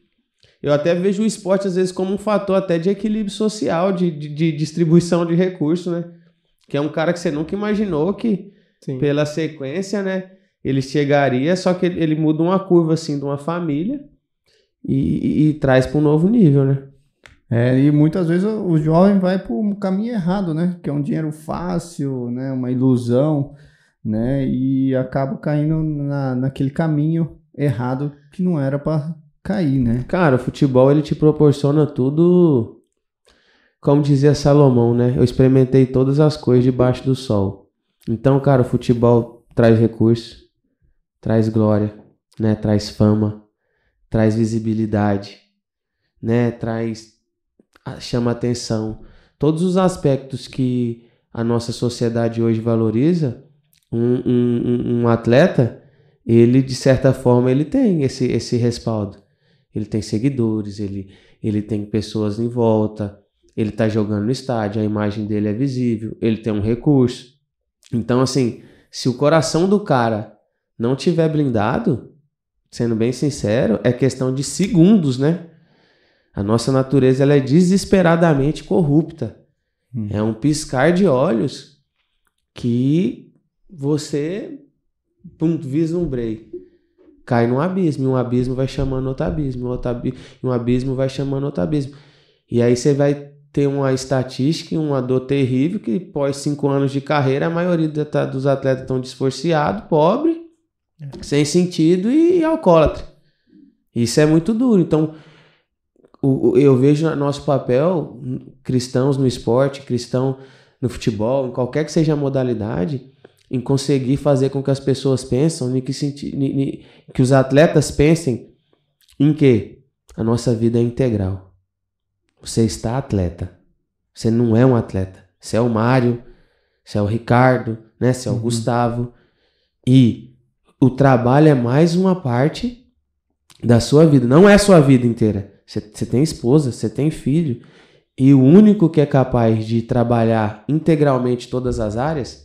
eu até vejo o esporte, às vezes, como um fator até de equilíbrio social, de, de, de distribuição de recursos, né? Que é um cara que você nunca imaginou que, Sim. pela sequência, né? Ele chegaria, só que ele, ele muda uma curva, assim, de uma família e, e, e traz para um novo nível, né? É, e muitas vezes o jovem vai para um caminho errado, né? Que é um dinheiro fácil, né? Uma ilusão, né? E acaba caindo na, naquele caminho errado que não era para cair, né? Cara, o futebol ele te proporciona tudo. Como dizia Salomão, né? Eu experimentei todas as coisas debaixo do sol. Então, cara, o futebol traz recursos, traz glória, né? Traz fama, traz visibilidade, né? Traz chama atenção. Todos os aspectos que a nossa sociedade hoje valoriza, um, um, um atleta, ele de certa forma ele tem esse, esse respaldo. Ele tem seguidores, ele, ele tem pessoas em volta, ele está jogando no estádio, a imagem dele é visível, ele tem um recurso. Então, assim, se o coração do cara não tiver blindado, sendo bem sincero, é questão de segundos, né? A nossa natureza ela é desesperadamente corrupta. Hum. É um piscar de olhos que você pum, vislumbrei cai num abismo, e um abismo vai chamando outro abismo, outro abismo, e um abismo vai chamando outro abismo. E aí você vai ter uma estatística e uma dor terrível que após cinco anos de carreira a maioria tá, dos atletas estão desforciados, pobre, é. sem sentido e, e alcoólatra. Isso é muito duro. Então, o, eu vejo nosso papel, cristãos no esporte, cristão no futebol, em qualquer que seja a modalidade, em conseguir fazer com que as pessoas pensam, em que, senti, em, que os atletas pensem em que a nossa vida é integral. Você está atleta. Você não é um atleta. Você é o Mário, você é o Ricardo, né? Você é o uhum. Gustavo. E o trabalho é mais uma parte da sua vida. Não é a sua vida inteira. você tem esposa, você tem filho. E o único que é capaz de trabalhar integralmente todas as áreas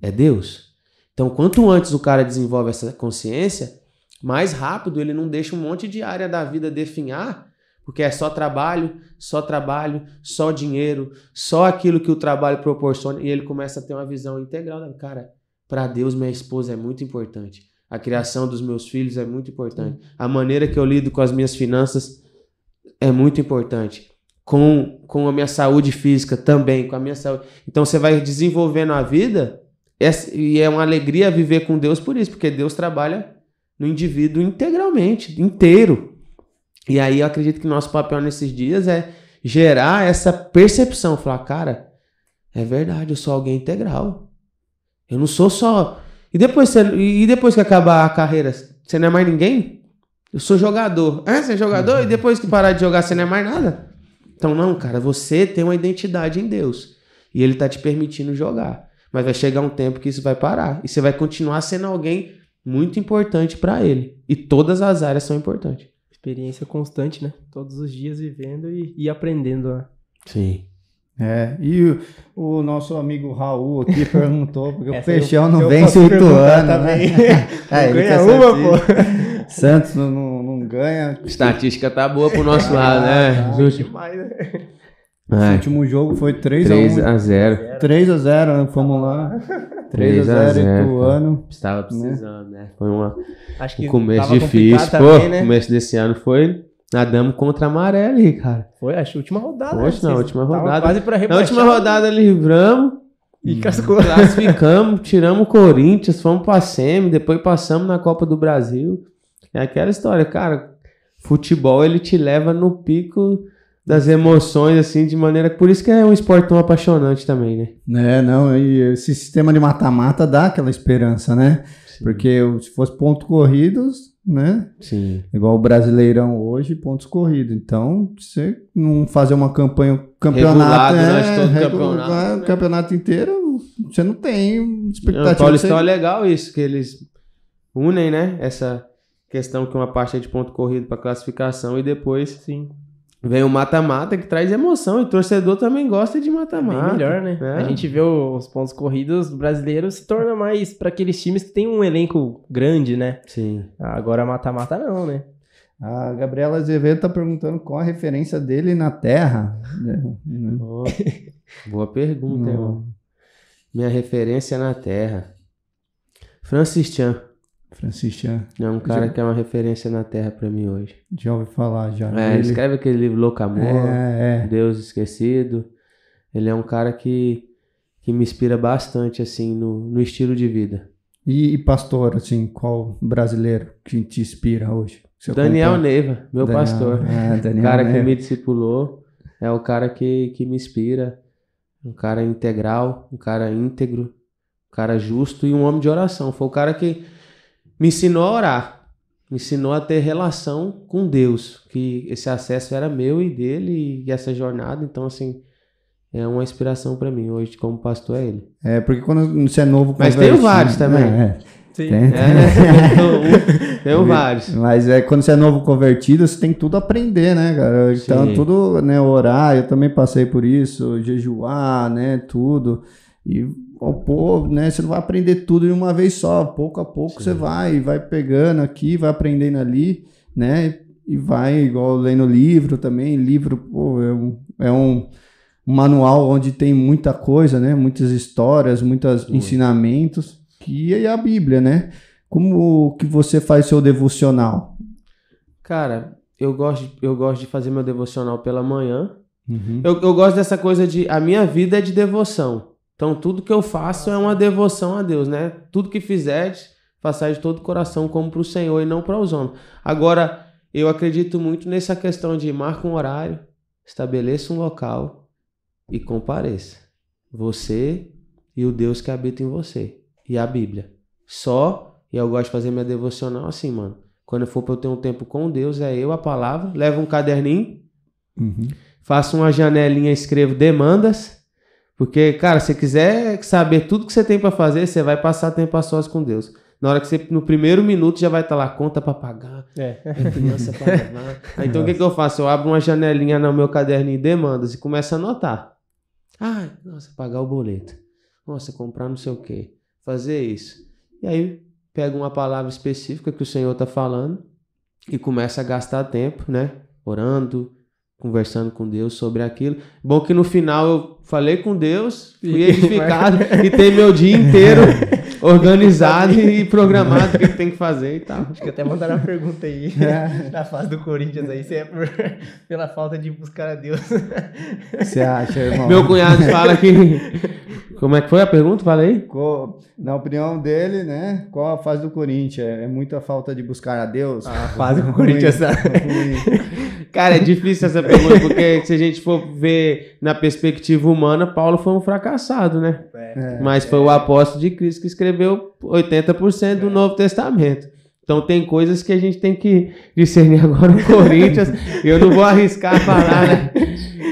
é Deus. Então, quanto antes o cara desenvolve essa consciência, mais rápido ele não deixa um monte de área da vida definhar, porque é só trabalho, só trabalho, só dinheiro, só aquilo que o trabalho proporciona, e ele começa a ter uma visão integral, né? cara, para Deus minha esposa é muito importante. A criação dos meus filhos é muito importante. A maneira que eu lido com as minhas finanças é muito importante. Com, com a minha saúde física também, com a minha saúde. Então você vai desenvolvendo a vida é, e é uma alegria viver com Deus por isso, porque Deus trabalha no indivíduo integralmente, inteiro. E aí eu acredito que nosso papel nesses dias é gerar essa percepção, falar, cara, é verdade, eu sou alguém integral. Eu não sou só. E depois, você... e depois que acabar a carreira, você não é mais ninguém? Eu sou jogador. É, você é jogador? E depois que parar de jogar, você não é mais nada? Então, não, cara, você tem uma identidade em Deus. E Ele está te permitindo jogar. Mas vai chegar um tempo que isso vai parar. E você vai continuar sendo alguém muito importante para ele. E todas as áreas são importantes. Experiência constante, né? Todos os dias vivendo e, e aprendendo. Né? Sim. É, e o, o, nosso amigo Raul aqui <laughs> perguntou, porque o Peixão não eu vence oito anos, né? <laughs> é, ganha uma, assim. pô. Santos não, não, não, ganha. Estatística tá boa pro nosso lado, né? Tá, demais, né? É. O último jogo foi 3x1. 3x0. 3x0, fomos lá. 3x0 <laughs> Ituano. Estava né? precisando, né? Foi uma, Acho que um começo difícil. Pô, também, né? começo desse ano foi Nadamos contra a Amarela aí, cara. Foi a última rodada. Hoje né? não, a última rodada. Quase pra rebaixar. Na última rodada livramos. E hum. classificamos. classificamos, <laughs> tiramos o Corinthians, fomos pra Semi, depois passamos na Copa do Brasil. É aquela história, cara. Futebol ele te leva no pico das emoções, assim, de maneira. Por isso que é um esporte tão apaixonante também, né? É, não, e esse sistema de mata-mata dá aquela esperança, né? Sim. Porque se fosse ponto corridos, né? Sim. Igual o Brasileirão hoje, pontos corridos. Então, você não fazer uma campanha, campeonato, é, né? regular, campeonato, né? campeonato inteiro, você não tem expectativa. O Paulistão você... é legal isso, que eles unem, né? Essa questão que uma parte é de ponto corrido para classificação e depois, sim, Vem o mata-mata que traz emoção e o torcedor também gosta de é mata-mata. É melhor, né? É. A gente vê os pontos corridos brasileiros se torna mais para aqueles times que tem um elenco grande, né? Sim. Agora mata-mata não, né? A Gabriela Azevedo tá perguntando qual a referência dele na Terra. Boa, <laughs> pergunta, irmão. Minha referência é na Terra. Francis Chan. Franciscan. É um cara já, que é uma referência na Terra para mim hoje. Já ouvi falar, já. É, ele escreve aquele livro Louco Amor, é, é. Deus Esquecido. Ele é um cara que, que me inspira bastante, assim, no, no estilo de vida. E, e pastor, assim, qual brasileiro que te inspira hoje? Daniel Neiva, meu Daniel, pastor. É, Daniel cara Neiva. que me discipulou, é o cara que, que me inspira. Um cara integral, um cara íntegro, um cara justo e um homem de oração. Foi o cara que me ensinou a orar, me ensinou a ter relação com Deus, que esse acesso era meu e dele e essa jornada, então assim, é uma inspiração para mim hoje como pastor é ele. É, porque quando você é novo, mas tem assim, vários né? também. É, é. Sim. Tem, tem. É, <laughs> vários. Mas é quando você é novo convertido, você tem tudo a aprender, né, cara? Então, Sim. tudo, né, orar, eu também passei por isso, jejuar, né, tudo. E ao povo, né? Você não vai aprender tudo de uma vez só. Pouco a pouco Sim. você vai, vai pegando aqui, vai aprendendo ali, né? E vai igual lendo livro também. Livro, pô, é um, é um manual onde tem muita coisa, né? Muitas histórias, muitos Sim. ensinamentos. Que é, é a Bíblia, né? Como que você faz seu devocional? Cara, eu gosto, eu gosto de fazer meu devocional pela manhã. Uhum. Eu, eu gosto dessa coisa de. A minha vida é de devoção. Então, tudo que eu faço é uma devoção a Deus, né? Tudo que fizeres, façais de todo o coração como para o Senhor e não para os homens. Agora, eu acredito muito nessa questão de marca um horário, estabeleça um local e compareça. Você e o Deus que habita em você. E a Bíblia. Só, e eu gosto de fazer minha devocional assim, mano. Quando eu for para eu ter um tempo com Deus, é eu a palavra. Levo um caderninho, uhum. faço uma janelinha, escrevo demandas porque, cara, se quiser saber tudo que você tem para fazer, você vai passar tempo a sós com Deus. Na hora que você, no primeiro minuto, já vai estar tá lá, conta para pagar, é. é criança para levar. então, o que, que eu faço? Eu abro uma janelinha no meu caderninho de demandas e começo a anotar. Ah, nossa, pagar o boleto. Nossa, comprar não sei o quê. Fazer isso. E aí, pego uma palavra específica que o Senhor está falando e começa a gastar tempo, né? Orando, conversando com Deus sobre aquilo. Bom que no final eu falei com Deus, fui <laughs> edificado e tem meu dia inteiro <laughs> organizado e programado o que tem que fazer e tal. Acho que até mandaram uma pergunta aí é. <laughs> na fase do Corinthians aí, se é por, pela falta de buscar a Deus. Você acha, irmão? Meu cunhado fala que como é que foi a pergunta? Fala aí. Na opinião dele, né? Qual a fase do Corinthians? É, é muita falta de buscar a Deus? Ah, a fase do Corinthians. Né? <laughs> Cara, é difícil essa pergunta, porque se a gente for ver na perspectiva humana, Paulo foi um fracassado, né? É, Mas foi é. o apóstolo de Cristo que escreveu 80% do é. Novo Testamento. Então tem coisas que a gente tem que discernir agora no Corinthians. eu não vou arriscar falar, né?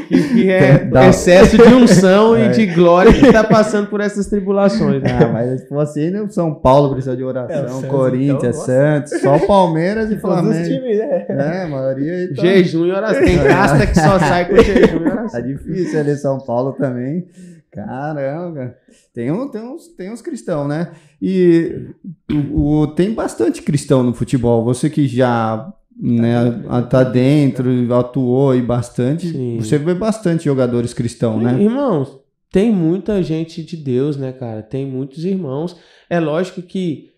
Que, que é Dá. excesso de unção é. e de glória que está passando por essas tribulações. Né? Ah, mas você não né, São Paulo precisa de oração, é, Santos, então, Corinthians, então, Santos, só Palmeiras e Flamengo. Todos os times, é. é, a maioria. Então... Jejum e oração. Tem é. casta que só sai com jejum e oração. Tá difícil ali São Paulo também. Caramba, tem, um, tem, uns, tem uns cristãos, né? E o, o, tem bastante cristão no futebol. Você que já né, tá dentro, atuou e bastante, Sim. você vê bastante jogadores cristãos, né? Irmãos, tem muita gente de Deus, né, cara? Tem muitos irmãos. É lógico que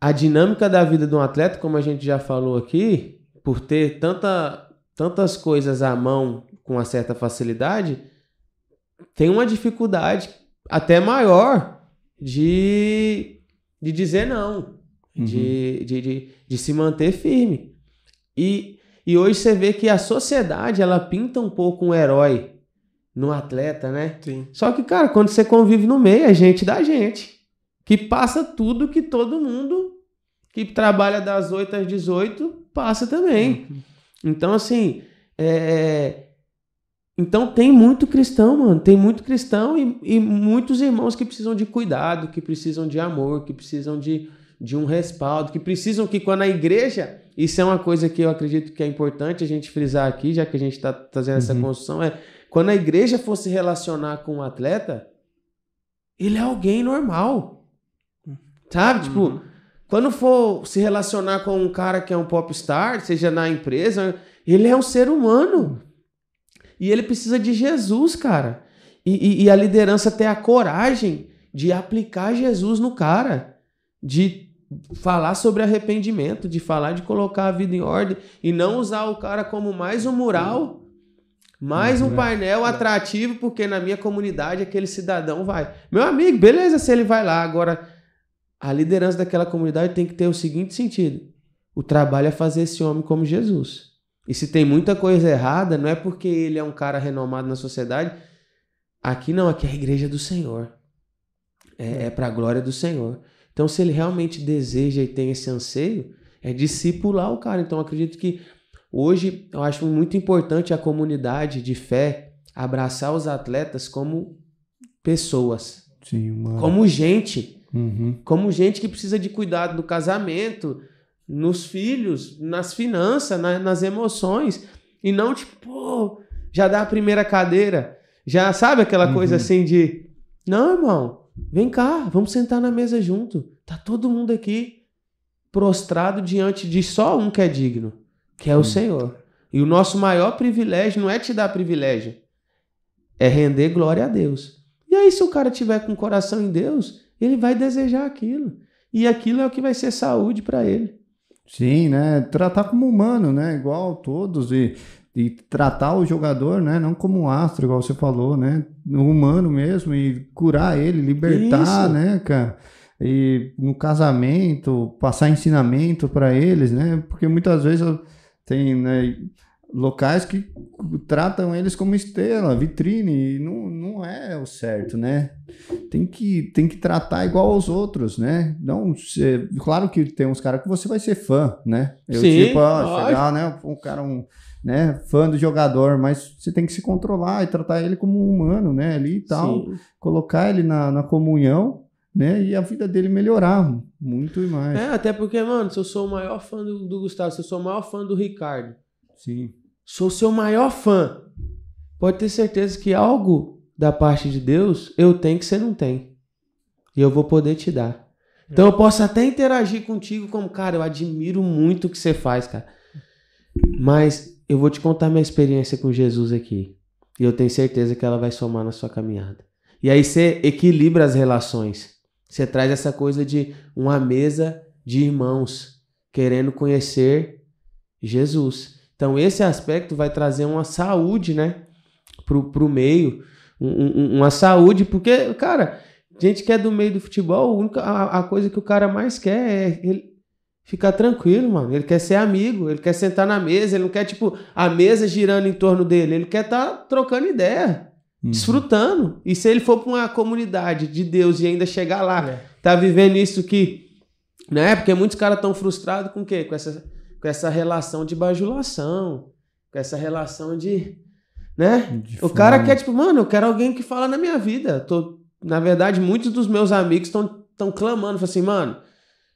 a dinâmica da vida de um atleta, como a gente já falou aqui, por ter tanta, tantas coisas à mão com uma certa facilidade tem uma dificuldade até maior de, de dizer não, uhum. de, de, de, de, se manter firme. E, e hoje você vê que a sociedade ela pinta um pouco um herói no atleta, né? Sim. Só que, cara, quando você convive no meio, é gente da gente. Que passa tudo que todo mundo que trabalha das 8 às 18 passa também. Uhum. Então, assim, é, é então tem muito cristão, mano. Tem muito cristão e, e, muitos irmãos que precisam de cuidado, que precisam de amor, que precisam de, de um respaldo, que precisam que quando a igreja. Isso é uma coisa que eu acredito que é importante a gente frisar aqui, já que a gente está trazendo essa uhum. construção, é quando a igreja for se relacionar com o um atleta, ele é alguém normal. Sabe? Tipo, uhum. Tipo, quando for se relacionar com um cara que é um popstar, seja na empresa, ele é um ser humano. E ele precisa de Jesus, cara. E, e, e a liderança tem a coragem de aplicar Jesus no cara, de falar sobre arrependimento, de falar de colocar a vida em ordem e não usar o cara como mais um mural, mais um painel atrativo, porque na minha comunidade aquele cidadão vai. Meu amigo, beleza se ele vai lá, agora a liderança daquela comunidade tem que ter o seguinte sentido: o trabalho é fazer esse homem como Jesus. E se tem muita coisa errada, não é porque ele é um cara renomado na sociedade. Aqui não, aqui é a igreja do Senhor. É, é para a glória do Senhor. Então, se ele realmente deseja e tem esse anseio, é discipular o cara. Então, acredito que hoje eu acho muito importante a comunidade de fé abraçar os atletas como pessoas, Sim, como gente, uhum. como gente que precisa de cuidado do casamento, nos filhos, nas finanças, na, nas emoções. E não tipo, pô, já dá a primeira cadeira. Já sabe aquela uhum. coisa assim de: não, irmão, vem cá, vamos sentar na mesa junto. Tá todo mundo aqui prostrado diante de só um que é digno, que é o uhum. Senhor. E o nosso maior privilégio não é te dar privilégio, é render glória a Deus. E aí, se o cara tiver com o coração em Deus, ele vai desejar aquilo. E aquilo é o que vai ser saúde para ele. Sim, né? Tratar como humano, né? Igual todos e, e tratar o jogador, né? Não como um astro, igual você falou, né? Humano mesmo e curar ele, libertar, Isso. né, cara? E no casamento, passar ensinamento para eles, né? Porque muitas vezes tem, né? locais que tratam eles como estrela, vitrine, e não, não é o certo, né? Tem que, tem que tratar igual aos outros, né? Não, cê, claro que tem uns caras que você vai ser fã, né? Eu, Sim, tipo, ah, ó, chegar, né? Um cara, um né, fã do jogador, mas você tem que se controlar e tratar ele como um humano, né? Ali e tal, Sim. colocar ele na, na comunhão né? E a vida dele melhorar muito e mais. É, até porque, mano, se eu sou o maior fã do, do Gustavo, se eu sou o maior fã do Ricardo. Sim sou seu maior fã. Pode ter certeza que algo da parte de Deus eu tenho que você não tem. E eu vou poder te dar. Então eu posso até interagir contigo como, cara, eu admiro muito o que você faz, cara. Mas eu vou te contar minha experiência com Jesus aqui. E eu tenho certeza que ela vai somar na sua caminhada. E aí você equilibra as relações. Você traz essa coisa de uma mesa de irmãos querendo conhecer Jesus. Então, esse aspecto vai trazer uma saúde, né? Pro, pro meio, um, um, uma saúde, porque, cara, gente que é do meio do futebol, a, a coisa que o cara mais quer é ele ficar tranquilo, mano. Ele quer ser amigo, ele quer sentar na mesa, ele não quer, tipo, a mesa girando em torno dele, ele quer estar tá trocando ideia, uhum. desfrutando. E se ele for para uma comunidade de Deus e ainda chegar lá, é. tá vivendo isso que. Né? Porque muitos caras estão frustrados com o quê? Com essa com essa relação de bajulação, com essa relação de. Né? De o cara quer, tipo, mano, eu quero alguém que fala na minha vida. Tô, na verdade, muitos dos meus amigos estão clamando, assim, mano,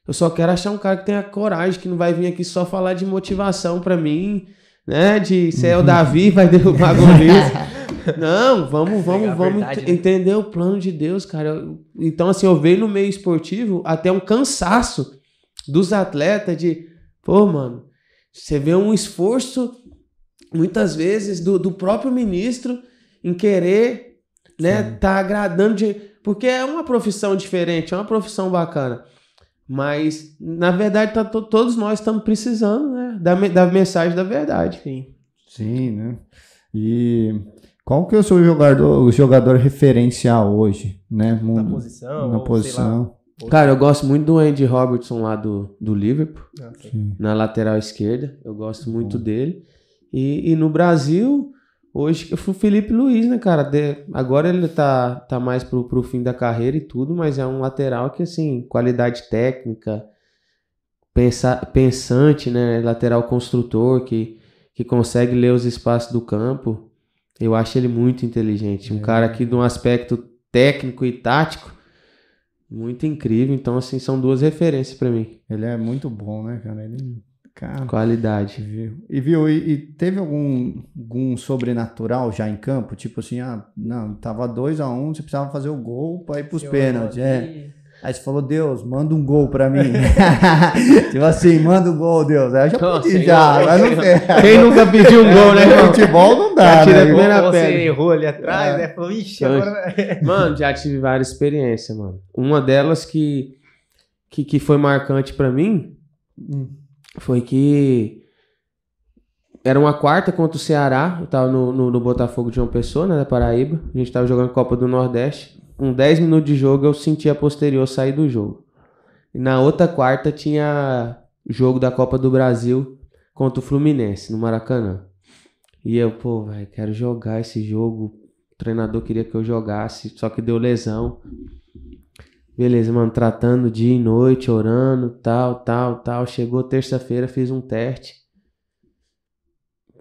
eu só quero achar um cara que tenha coragem, que não vai vir aqui só falar de motivação para mim, né? De se é o uhum. Davi, vai derrubar Golias. <laughs> não, vamos, vamos, é vamos verdade, ent né? entender o plano de Deus, cara. Eu, então, assim, eu vejo no meio esportivo até um cansaço dos atletas de Pô, mano, você vê um esforço, muitas vezes, do, do próprio ministro em querer, né, Sim. tá agradando de. Porque é uma profissão diferente, é uma profissão bacana. Mas, na verdade, tá, todos nós estamos precisando né, da, da mensagem da verdade. Sim. Sim, né? E qual que é o seu jogador, o jogador referencial hoje, né? Na posição. Na posição. Cara, eu gosto muito do Andy Robertson lá do, do Liverpool, ah, tá. na lateral esquerda. Eu gosto muito Bom. dele. E, e, no Brasil, hoje foi o Felipe Luiz, né, cara? De, agora ele tá, tá mais pro, pro fim da carreira e tudo, mas é um lateral que, assim, qualidade técnica, pensa, pensante, né? Lateral construtor que, que consegue ler os espaços do campo. Eu acho ele muito inteligente. Um é. cara que, de um aspecto técnico e tático, muito incrível. Então, assim, são duas referências para mim. Ele é muito bom, né, cara? Ele... Cara, Qualidade. Viu. E viu, e, e, teve algum, algum sobrenatural já em campo? Tipo assim, ah, não, tava 2 a 1 um, você precisava fazer o gol para ir pros os pênaltis. É. Aí você falou, Deus, manda um gol pra mim. <laughs> tipo assim, manda um gol, Deus. Aí eu já Nossa, pedi, já. Mas não sei. Quem nunca pediu um é, gol, né, irmão? Futebol não dá, né? Você, você errou ali atrás, é. né? Falou, ixi, então, agora... <laughs> mano, já tive várias experiências, mano. Uma delas que, que, que foi marcante pra mim hum. foi que era uma quarta contra o Ceará. Eu tava no, no, no Botafogo de João Pessoa, né, da Paraíba. A gente tava jogando Copa do Nordeste com 10 minutos de jogo eu senti a posterior sair do jogo. E na outra quarta tinha jogo da Copa do Brasil contra o Fluminense, no Maracanã. E eu, pô, velho, quero jogar esse jogo. O treinador queria que eu jogasse, só que deu lesão. Beleza, mano, tratando dia e noite, orando, tal, tal, tal. Chegou terça-feira, fiz um teste.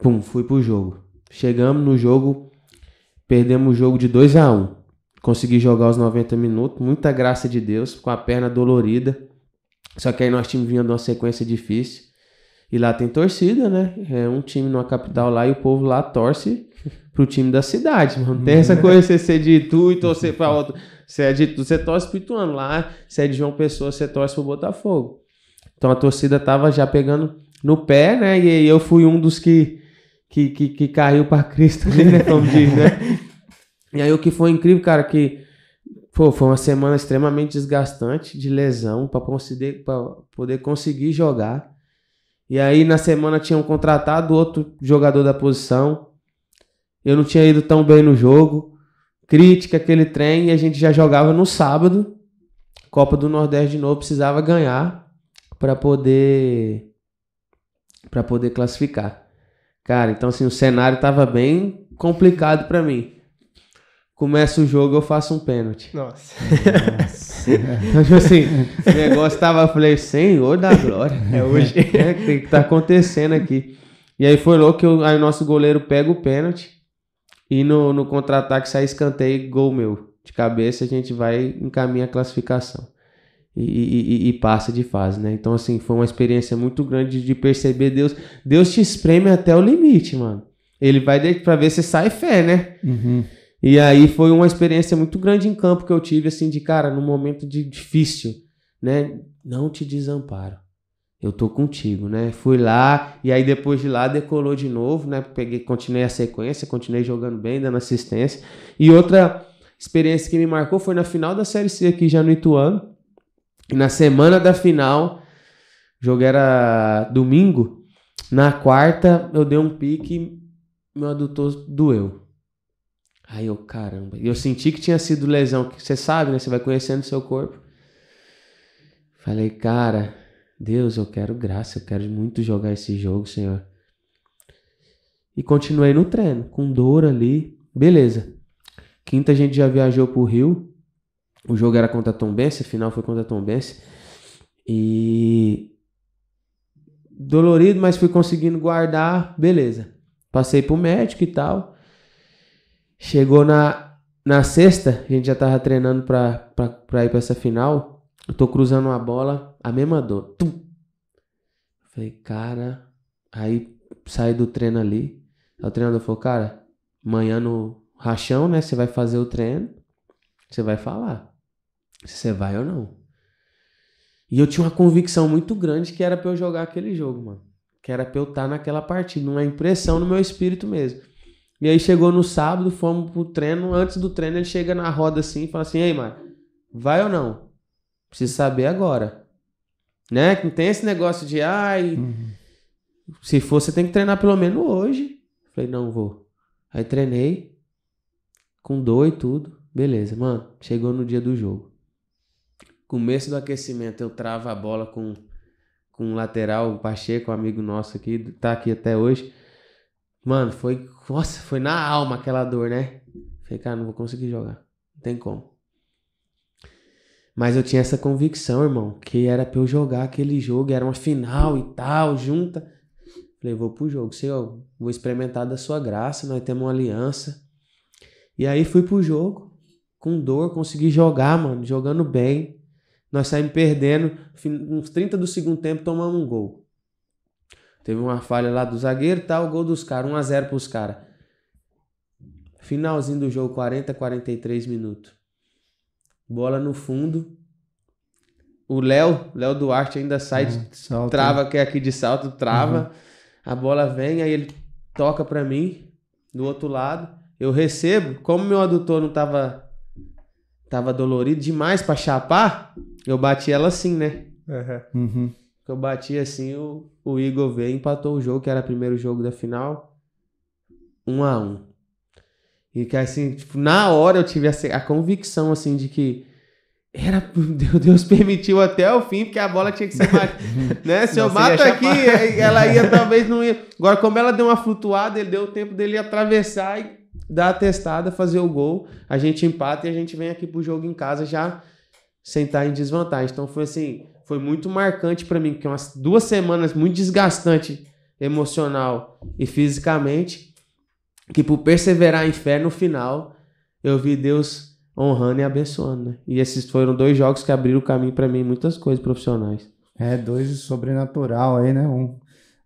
Pum, fui pro jogo. Chegamos no jogo, perdemos o jogo de 2 a 1 um. Consegui jogar os 90 minutos, muita graça de Deus, com a perna dolorida. Só que aí nosso time vinha de uma sequência difícil. E lá tem torcida, né? É um time numa capital lá e o povo lá torce pro time da cidade, mano. Não tem essa <laughs> coisa de ser de tu e torcer pra outro. Você é de tu, você torce pro Ituano lá. Você é de João Pessoa, você torce pro Botafogo. Então a torcida tava já pegando no pé, né? E eu fui um dos que, que, que, que caiu pra Cristo ali, né? Como diz, né? <laughs> E aí o que foi incrível, cara, que pô, foi uma semana extremamente desgastante de lesão para poder, poder conseguir jogar. E aí na semana tinham contratado outro jogador da posição. Eu não tinha ido tão bem no jogo. Crítica aquele trem e a gente já jogava no sábado. Copa do Nordeste de novo precisava ganhar para poder para poder classificar. Cara, então assim, o cenário estava bem complicado para mim começa o jogo, eu faço um pênalti. Nossa. Nossa. então, tipo assim, o negócio tava, eu falei, Senhor da glória. É hoje. <laughs> É, que tá acontecendo aqui. E aí foi louco que eu, aí o nosso goleiro pega o pênalti e no, no contra-ataque sai escanteio, gol meu. De cabeça a gente vai encaminha a classificação. E, e, e, passa de fase, né? Então, assim, foi uma experiência muito grande de perceber Deus. Deus te espreme até o limite, mano. Ele vai para ver se sai fé, né? Uhum. E aí foi uma experiência muito grande em campo que eu tive, assim, de cara, num momento de difícil, né? Não te desamparo. Eu tô contigo, né? Fui lá e aí depois de lá decolou de novo, né? Peguei, continuei a sequência, continuei jogando bem, dando assistência. E outra experiência que me marcou foi na final da Série C aqui já no Ituano. E na semana da final, o jogo era domingo, na quarta eu dei um pique, meu adutor doeu. Aí eu, caramba. E eu senti que tinha sido lesão. Você sabe, né? Você vai conhecendo seu corpo. Falei, cara, Deus, eu quero graça. Eu quero muito jogar esse jogo, Senhor. E continuei no treino, com dor ali. Beleza. Quinta a gente já viajou pro Rio. O jogo era contra a Tombense, a final foi contra a Tombense. E dolorido, mas fui conseguindo guardar, beleza. Passei pro médico e tal. Chegou na, na sexta, a gente já tava treinando pra, pra, pra ir pra essa final. Eu tô cruzando uma bola, a mesma dor. Tum! Falei, cara. Aí saí do treino ali. Aí o treinador falou, cara, amanhã no rachão, né? Você vai fazer o treino. Você vai falar. Se você vai ou não. E eu tinha uma convicção muito grande que era pra eu jogar aquele jogo, mano. Que era pra eu estar tá naquela partida. Uma é impressão no meu espírito mesmo. E aí chegou no sábado, fomos pro treino. Antes do treino, ele chega na roda assim e fala assim: Ei, mano, vai ou não? Preciso saber agora. Né? Que não tem esse negócio de, ai, uhum. se for, você tem que treinar pelo menos hoje. Falei, não vou. Aí treinei, com dor e tudo. Beleza, mano, chegou no dia do jogo. Começo do aquecimento, eu travo a bola com, com um lateral, o Pacheco, um amigo nosso aqui, tá aqui até hoje. Mano, foi. Nossa, foi na alma aquela dor, né? Falei, cara, não vou conseguir jogar. Não tem como. Mas eu tinha essa convicção, irmão, que era pra eu jogar aquele jogo, era uma final e tal, junta. Falei, vou pro jogo, Senhor, vou experimentar da sua graça, nós temos uma aliança. E aí fui pro jogo, com dor, consegui jogar, mano, jogando bem. Nós saímos perdendo, uns 30 do segundo tempo tomamos um gol. Teve uma falha lá do zagueiro, tá? gol dos caras, 1x0 pros caras. Finalzinho do jogo, 40, 43 minutos. Bola no fundo. O Léo, Léo Duarte ainda sai, é, trava, né? que é aqui de salto, trava. Uhum. A bola vem, aí ele toca para mim, do outro lado. Eu recebo, como meu adutor não tava tava dolorido demais para chapar, eu bati ela assim, né? Uhum. uhum que eu bati assim, o, o Igor veio, empatou o jogo, que era o primeiro jogo da final, um a um. E que assim, tipo, na hora eu tive a, a convicção assim de que era <laughs> Deus permitiu até o fim, porque a bola tinha que ser mais, <laughs> né? Se eu bato aqui, é, ela ia talvez não ia. Agora como ela deu uma flutuada, ele deu o tempo dele atravessar e dar a testada, fazer o gol, a gente empata e a gente vem aqui pro jogo em casa já sentar em desvantagem. Então foi assim, foi muito marcante para mim, que é umas duas semanas muito desgastante emocional e fisicamente, que por perseverar em fé no final, eu vi Deus honrando e abençoando. Né? E esses foram dois jogos que abriram o caminho para mim em muitas coisas profissionais. É, dois sobrenatural aí, né? Um,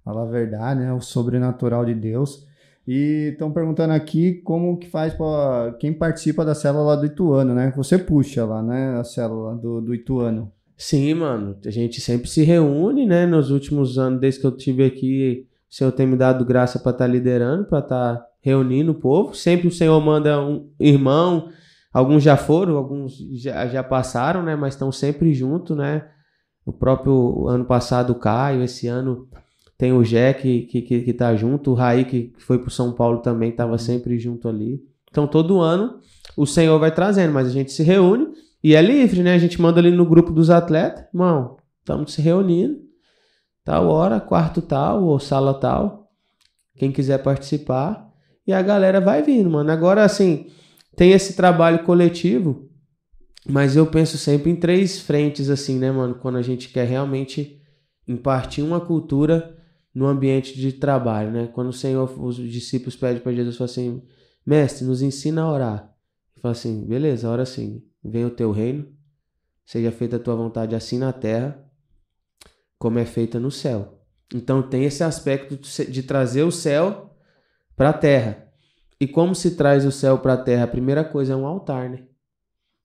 fala a verdade, né? O sobrenatural de Deus. E estão perguntando aqui como que faz para quem participa da célula do Ituano, né? Você puxa lá, né? A célula do, do Ituano. Sim, mano. A gente sempre se reúne, né? Nos últimos anos, desde que eu tive aqui, o Senhor tem me dado graça para estar tá liderando, para estar tá reunindo o povo. Sempre o Senhor manda um irmão, alguns já foram, alguns já, já passaram, né? Mas estão sempre junto, né? O próprio ano passado o Caio, esse ano tem o Jé que, que, que, que tá junto, o Raí que foi o São Paulo também estava uhum. sempre junto ali. Então todo ano o Senhor vai trazendo, mas a gente se reúne e é livre, né? A gente manda ali no grupo dos atletas, irmão, estamos se reunindo, tal hora, quarto tal, ou sala tal. Quem quiser participar. E a galera vai vindo, mano. Agora, assim, tem esse trabalho coletivo, mas eu penso sempre em três frentes, assim, né, mano? Quando a gente quer realmente impartir uma cultura no ambiente de trabalho, né? Quando o Senhor, os discípulos pedem para Jesus, falam assim, mestre, nos ensina a orar. Fala assim, beleza, ora assim venha o teu reino, seja feita a tua vontade assim na terra como é feita no céu. Então tem esse aspecto de trazer o céu para a terra. E como se traz o céu para a terra? A primeira coisa é um altar, né?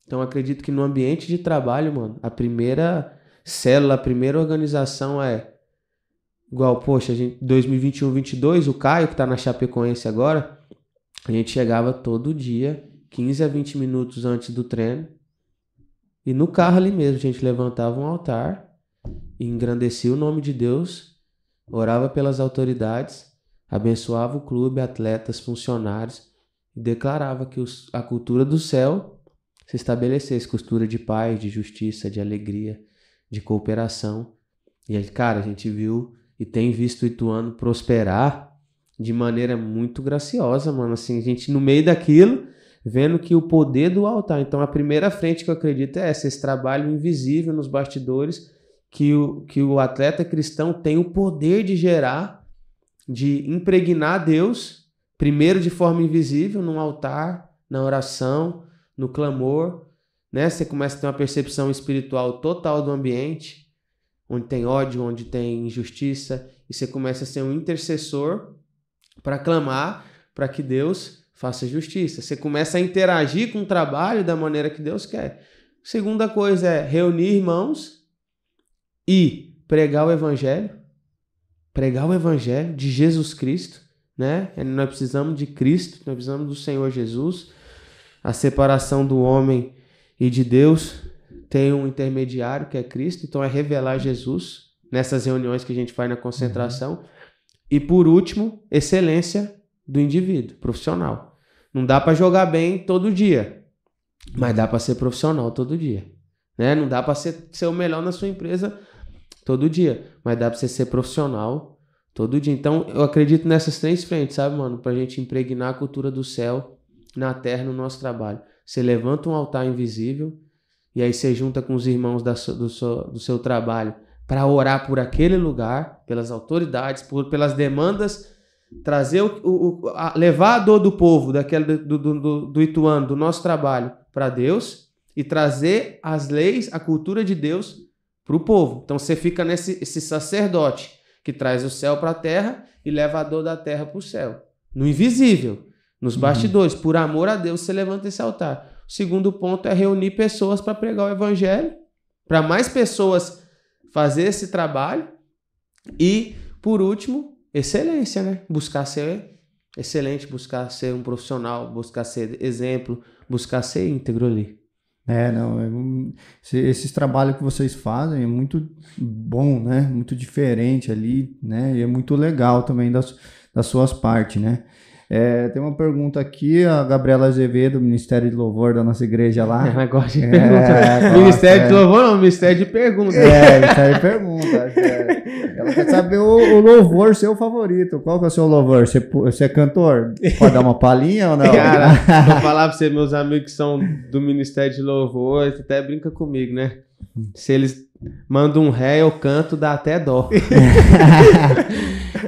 Então acredito que no ambiente de trabalho, mano, a primeira célula, a primeira organização é igual, poxa, a gente 2021, 22, o Caio que tá na Chapecoense agora, a gente chegava todo dia 15 a 20 minutos antes do treino. E no carro ali mesmo, a gente levantava um altar, engrandecia o nome de Deus, orava pelas autoridades, abençoava o clube, atletas, funcionários, e declarava que os, a cultura do céu se estabelecesse cultura de paz, de justiça, de alegria, de cooperação. E aí, cara, a gente viu e tem visto o Ituano prosperar de maneira muito graciosa, mano. Assim, a gente no meio daquilo vendo que o poder do altar. Então, a primeira frente que eu acredito é essa, esse trabalho invisível nos bastidores que o, que o atleta cristão tem o poder de gerar, de impregnar Deus, primeiro de forma invisível, num altar, na oração, no clamor. Né? Você começa a ter uma percepção espiritual total do ambiente, onde tem ódio, onde tem injustiça, e você começa a ser um intercessor para clamar para que Deus Faça justiça. Você começa a interagir com o trabalho da maneira que Deus quer. Segunda coisa é reunir irmãos e pregar o evangelho. Pregar o evangelho de Jesus Cristo, né? Nós precisamos de Cristo, nós precisamos do Senhor Jesus. A separação do homem e de Deus tem um intermediário que é Cristo, então é revelar Jesus nessas reuniões que a gente faz na concentração. Uhum. E por último, excelência do indivíduo profissional. Não dá para jogar bem todo dia, mas dá para ser profissional todo dia, né? Não dá para ser, ser o melhor na sua empresa todo dia, mas dá para você ser profissional todo dia. Então, eu acredito nessas três frentes, sabe, mano? Pra gente impregnar a cultura do céu na terra no nosso trabalho. Você levanta um altar invisível e aí você junta com os irmãos da, do, seu, do seu trabalho para orar por aquele lugar, pelas autoridades, por, pelas demandas trazer o, o a, levar a dor do povo, daquele do, do, do, do Ituano, do nosso trabalho, para Deus e trazer as leis, a cultura de Deus para o povo. Então você fica nesse esse sacerdote que traz o céu para a terra e leva a dor da terra para o céu, no invisível, nos uhum. bastidores. Uhum. Por amor a Deus, você levanta esse altar. O segundo ponto é reunir pessoas para pregar o evangelho, para mais pessoas fazer esse trabalho. E, por último, excelência, né? Buscar ser excelente, buscar ser um profissional, buscar ser exemplo, buscar ser íntegro ali. É, não, é esse, esses trabalhos que vocês fazem é muito bom, né? Muito diferente ali, né? E é muito legal também das, das suas partes, né? É, tem uma pergunta aqui, a Gabriela GV, do Ministério de Louvor da nossa igreja lá. <laughs> Ela gosta de é, Ministério é. de Louvor não, Ministério de Perguntas. É, Ministério de Perguntas. É. Ela quer saber o, o, louvor seu favorito. Qual que é o seu louvor? Você, você é cantor? Pode dar uma palhinha ou não? Cara, <laughs> vou falar pra você, meus amigos que são do Ministério de Louvor, até brinca comigo, né? Se eles Manda um ré, eu canto, dá até dó. <laughs>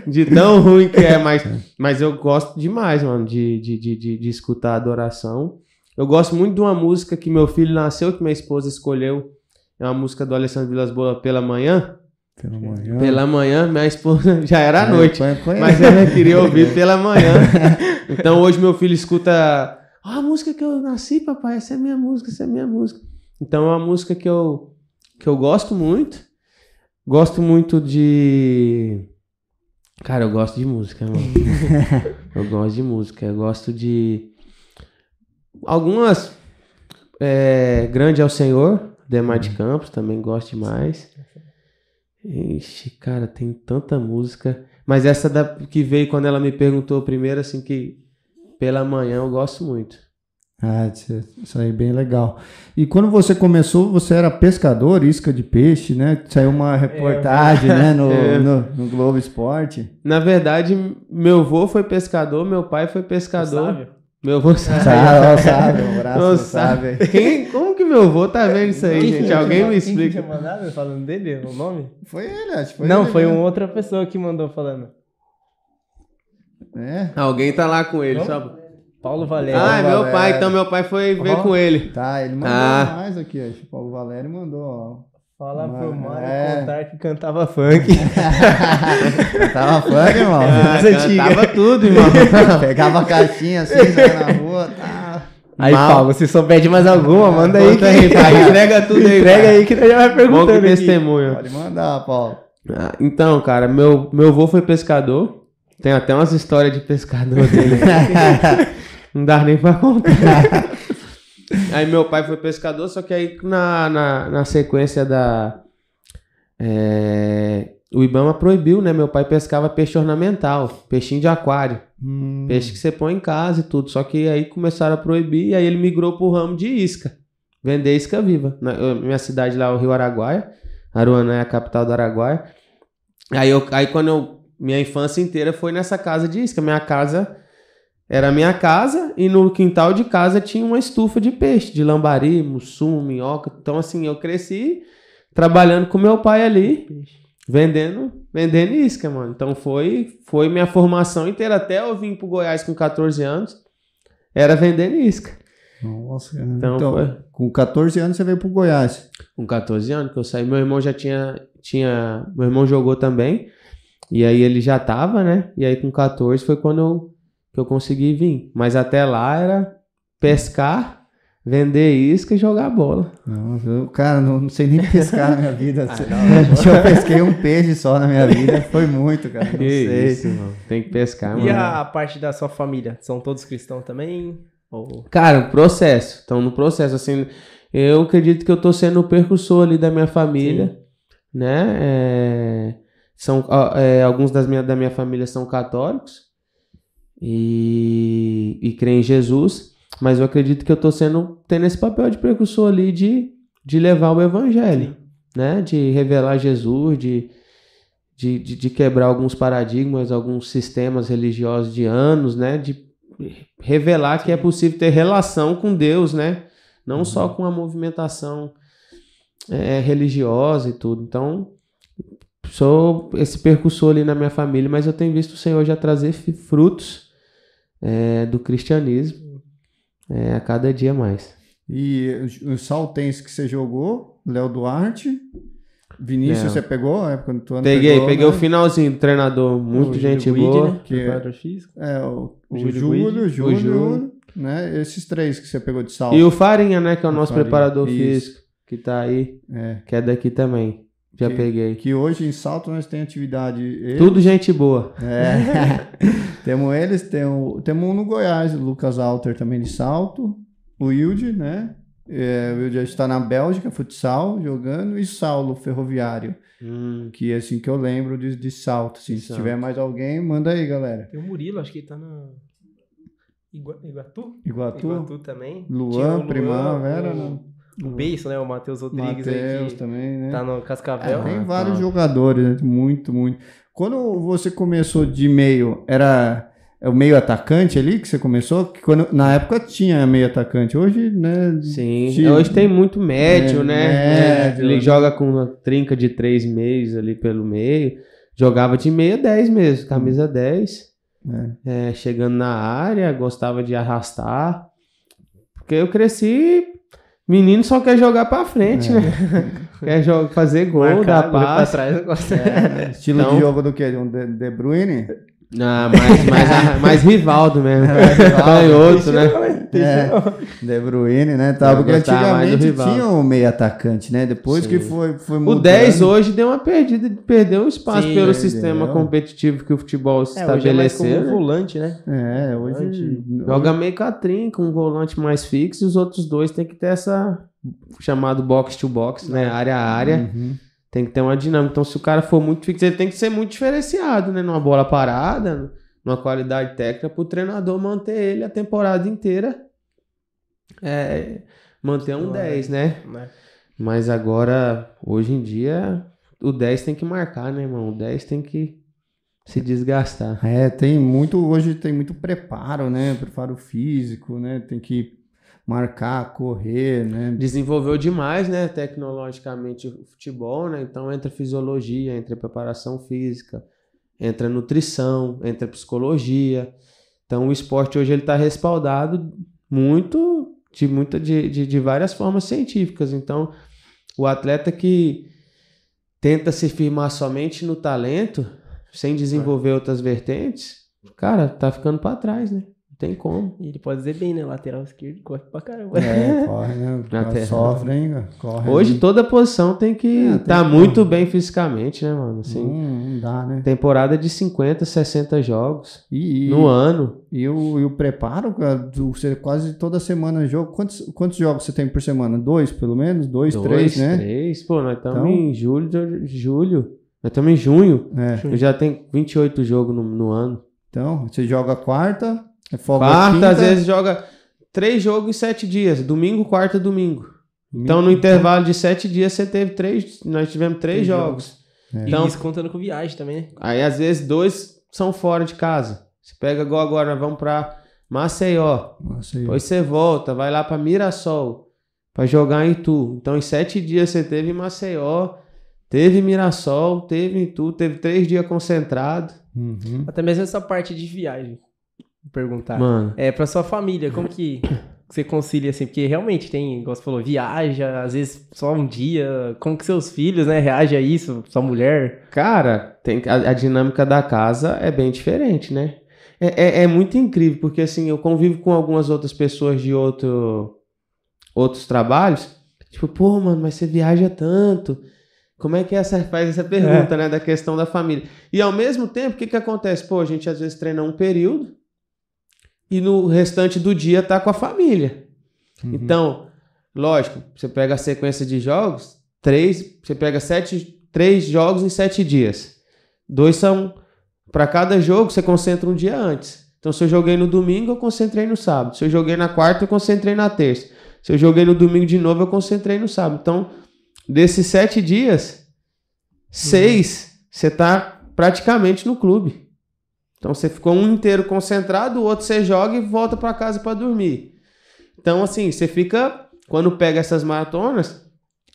de tão ruim que é, mas, mas eu gosto demais, mano, de, de, de, de, escutar adoração. Eu gosto muito de uma música que meu filho nasceu, que minha esposa escolheu. É uma música do Alessandro Vilas Boa pela manhã. Pela manhã. Pela manhã, minha esposa <laughs> já era à é, noite. Mas ela queria ouvir <laughs> pela manhã. Então hoje meu filho escuta. Oh, a música que eu nasci, papai, essa é minha música, essa é minha música. Então é uma música que eu que eu gosto muito. Gosto muito de. Cara, eu gosto de música, mano. <laughs> eu gosto de música. Eu gosto de. Algumas. É, Grande é Senhor, Demar de uhum. Campos, também gosto demais. Ixi, cara, tem tanta música. Mas essa da, que veio quando ela me perguntou primeiro, assim, que pela manhã eu gosto muito. Ah, é, isso aí é bem legal. E quando você começou, você era pescador, isca de peixe, né? Saiu uma é, reportagem, é, né, no, <laughs> é. no, no, Globo Esporte. Na verdade, meu avô foi pescador, meu pai foi pescador. Sábio. Meu avô sabe. Sabe, sabe, um abraço, não <laughs> sabe. sabe. Quem, como que meu avô tá vendo isso aí, gente? Alguém me explica. Quem tinha mandado falando dele, o nome? Foi ele, acho. Foi não, ele foi uma outra pessoa que mandou falando. É? Alguém tá lá com ele, sabe? Paulo Valério. Ah, é meu Valério. pai, então meu pai foi tá ver oh, com ele. Tá, ele mandou ah. mais aqui, acho. Paulo Valério mandou, ó. Fala Mano, pro Mário é... contar que cantava funk. <laughs> cantava funk, irmão. Ah, cantava tudo, irmão. <laughs> Pegava a caixinha assim, na rua, tá. Aí, Mal. Paulo, se souber de mais alguma, manda aí. Conta aí, pai. Entrega tudo aí. Entrega aí que nós já vai perguntando. Bom testemunho. Pode mandar, Paulo. Ah, então, cara, meu, meu avô foi pescador. Tem até umas histórias de pescador dele. <laughs> Não dá nem pra contar. <laughs> aí meu pai foi pescador, só que aí na, na, na sequência da. É, o Ibama proibiu, né? Meu pai pescava peixe ornamental, peixinho de aquário. Hum. Peixe que você põe em casa e tudo. Só que aí começaram a proibir e aí ele migrou pro ramo de isca. Vender isca viva. Na, minha cidade lá, é o Rio Araguaia. Aruanã é a capital do Araguaia. Aí, eu, aí quando eu. Minha infância inteira foi nessa casa de isca. Minha casa era a minha casa e no quintal de casa tinha uma estufa de peixe, de lambari, mussum, minhoca. Então, assim, eu cresci trabalhando com meu pai ali, vendendo, vendendo isca, mano. Então, foi, foi minha formação inteira. Até eu vim pro Goiás com 14 anos, era vendendo isca. Nossa, né? então, então foi... com 14 anos você veio pro Goiás. Com 14 anos que eu saí, meu irmão já tinha, tinha, meu irmão jogou também, e aí ele já tava, né? E aí com 14 foi quando eu que eu consegui vir. Mas até lá era pescar, vender isca e jogar bola. Não, eu, cara, não, não, sei nem pescar na minha vida. <laughs> ah, assim, <laughs> não, eu pesquei um peixe só na minha vida, foi muito, cara. Não que sei. Isso, mano. Tem que pescar, e mano. E a parte da sua família? São todos cristãos também? Ou... Cara, processo. Estão no processo. Assim, eu acredito que eu tô sendo o percussor ali da minha família, Sim. né? É, são, é, alguns das minha, da minha família são católicos, e, e em Jesus, mas eu acredito que eu estou sendo tendo esse papel de precursor ali de, de levar o evangelho, né? De revelar Jesus, de, de, de, de quebrar alguns paradigmas, alguns sistemas religiosos de anos, né? De revelar que é possível ter relação com Deus, né? Não só uhum. com a movimentação é, é, religiosa e tudo. Então, sou esse percussor ali na minha família, mas eu tenho visto o Senhor já trazer frutos é, do cristianismo é, a cada dia mais. E os saltenses que você jogou, Léo Duarte, Vinícius, você pegou é quando do Peguei, pegou, peguei né? o finalzinho do treinador, muito o gente boa. Né? Que, é, o, o, o Júlio, Júlio, né? Esses três que você pegou de salto. E o Farinha, né? Que é o, o nosso Farinha, preparador isso. físico, que tá aí, é. que é daqui também. Já que, peguei. Que hoje em Salto nós temos atividade. Eles, Tudo gente boa. É. <laughs> temos eles, temos, temos um no Goiás, o Lucas Alter também de Salto. O Hilde, né? É, o está na Bélgica, futsal, jogando. E Saulo, ferroviário. Hum. Que é assim que eu lembro de, de Salto. Assim, se tiver mais alguém, manda aí, galera. Tem o Murilo, acho que ele está na. Iguatu? Iguatu? Iguatu também. Luan, Luan Primavera, o Beisson, né? O Matheus Rodrigues Mateus aí. também, né? Tá no Cascavel. É, tem ah, tá. vários tá. jogadores, né? Muito, muito. Quando você começou de meio, era é o meio atacante ali que você começou? Que quando, na época tinha meio atacante, hoje, né? Sim, é, hoje tem muito médio, é, né? Médio. Ele joga com uma trinca de três meios ali pelo meio. Jogava de meia dez mesmo, camisa hum. dez É. É, chegando na área, gostava de arrastar. Porque eu cresci Menino só quer jogar pra frente, é. né? <laughs> quer jogar, fazer gol, Marcar, dar passe. Pra trás, é, Estilo então... de jogo do quê? De um De, de Bruyne? Ah, mais, mais, mais <laughs> Rivaldo mesmo. É, Rivaldo, né? É, De Bruyne, né? Tal, porque antigamente tinha um meio atacante, né? Depois Sim. que foi, foi mudando. O 10 hoje deu uma perdida, perdeu espaço Sim, pelo é, sistema competitivo que o futebol se é, estabeleceu. Hoje é mais um volante, né? É, hoje. hoje joga meio catrinho, com um volante mais fixo, e os outros dois tem que ter essa chamado box to box, né? Área a área. Uhum. Tem que ter uma dinâmica. Então, se o cara for muito fixo, ele tem que ser muito diferenciado, né? Numa bola parada uma qualidade técnica para o treinador manter ele a temporada inteira. É, manter um 10, é, né? É. Mas agora, hoje em dia, o 10 tem que marcar, né, irmão? O 10 tem que se desgastar. É, tem muito, hoje tem muito preparo, né? Preparo físico, né? Tem que marcar, correr, né? Desenvolveu demais, né, tecnologicamente o futebol, né? Então entra fisiologia, entra preparação física, entra nutrição, entra psicologia. Então o esporte hoje ele está respaldado muito de, muita, de, de, de várias formas científicas. Então o atleta que tenta se firmar somente no talento, sem desenvolver outras vertentes, cara, tá ficando para trás, né? tem como. E ele pode dizer bem, né? Lateral esquerdo corre pra caramba. É, <laughs> corre, né? <laughs> Até... Sofre, hein? Corre. Hoje toda posição tem que é, estar tá muito bem fisicamente, né, mano? Assim, hum, não dá, né? Temporada de 50, 60 jogos e, e, no ano. E o, e o preparo, cara, você quase toda semana jogo. Quantos, quantos jogos você tem por semana? Dois, pelo menos? Dois, Dois três, né? três. Pô, nós estamos então... em julho, julho. Nós estamos em junho. É. Eu já tenho 28 jogos no, no ano. Então, você joga quarta, é folga quarta, às vezes joga três jogos em sete dias. Domingo, quarta, domingo. domingo então, no então intervalo de sete dias, você teve três. Nós tivemos três, três jogos. jogos. É. Então, e isso contando com viagem também, né? Aí, às vezes, dois são fora de casa. Você pega igual agora, nós vamos pra Maceió. Maceió. Depois você volta, vai lá pra Mirassol para jogar em Itu. Então, em sete dias você teve Maceió, teve Mirassol, teve Itu, teve três dias concentrado. Uhum. Até mesmo essa parte de viagem perguntar. Mano. É, pra sua família, como que <coughs> você concilia assim? Porque realmente tem, igual você falou, viaja, às vezes só um dia. Como que seus filhos, né, reagem a isso? Sua mulher? Cara, tem, a, a dinâmica da casa é bem diferente, né? É, é, é, muito incrível, porque assim, eu convivo com algumas outras pessoas de outro, outros trabalhos. Tipo, pô, mano, mas você viaja tanto. Como é que é essa faz essa pergunta, é. né, da questão da família? E ao mesmo tempo, o que que acontece? Pô, a gente às vezes treina um período, e no restante do dia tá com a família. Uhum. Então, lógico, você pega a sequência de jogos, três, você pega sete, três jogos em sete dias. Dois são para cada jogo, você concentra um dia antes. Então, se eu joguei no domingo, eu concentrei no sábado. Se eu joguei na quarta, eu concentrei na terça. Se eu joguei no domingo de novo, eu concentrei no sábado. Então, desses sete dias, uhum. seis, uhum. você tá praticamente no clube. Então você ficou um inteiro concentrado, o outro você joga e volta para casa para dormir. Então assim, você fica quando pega essas maratonas,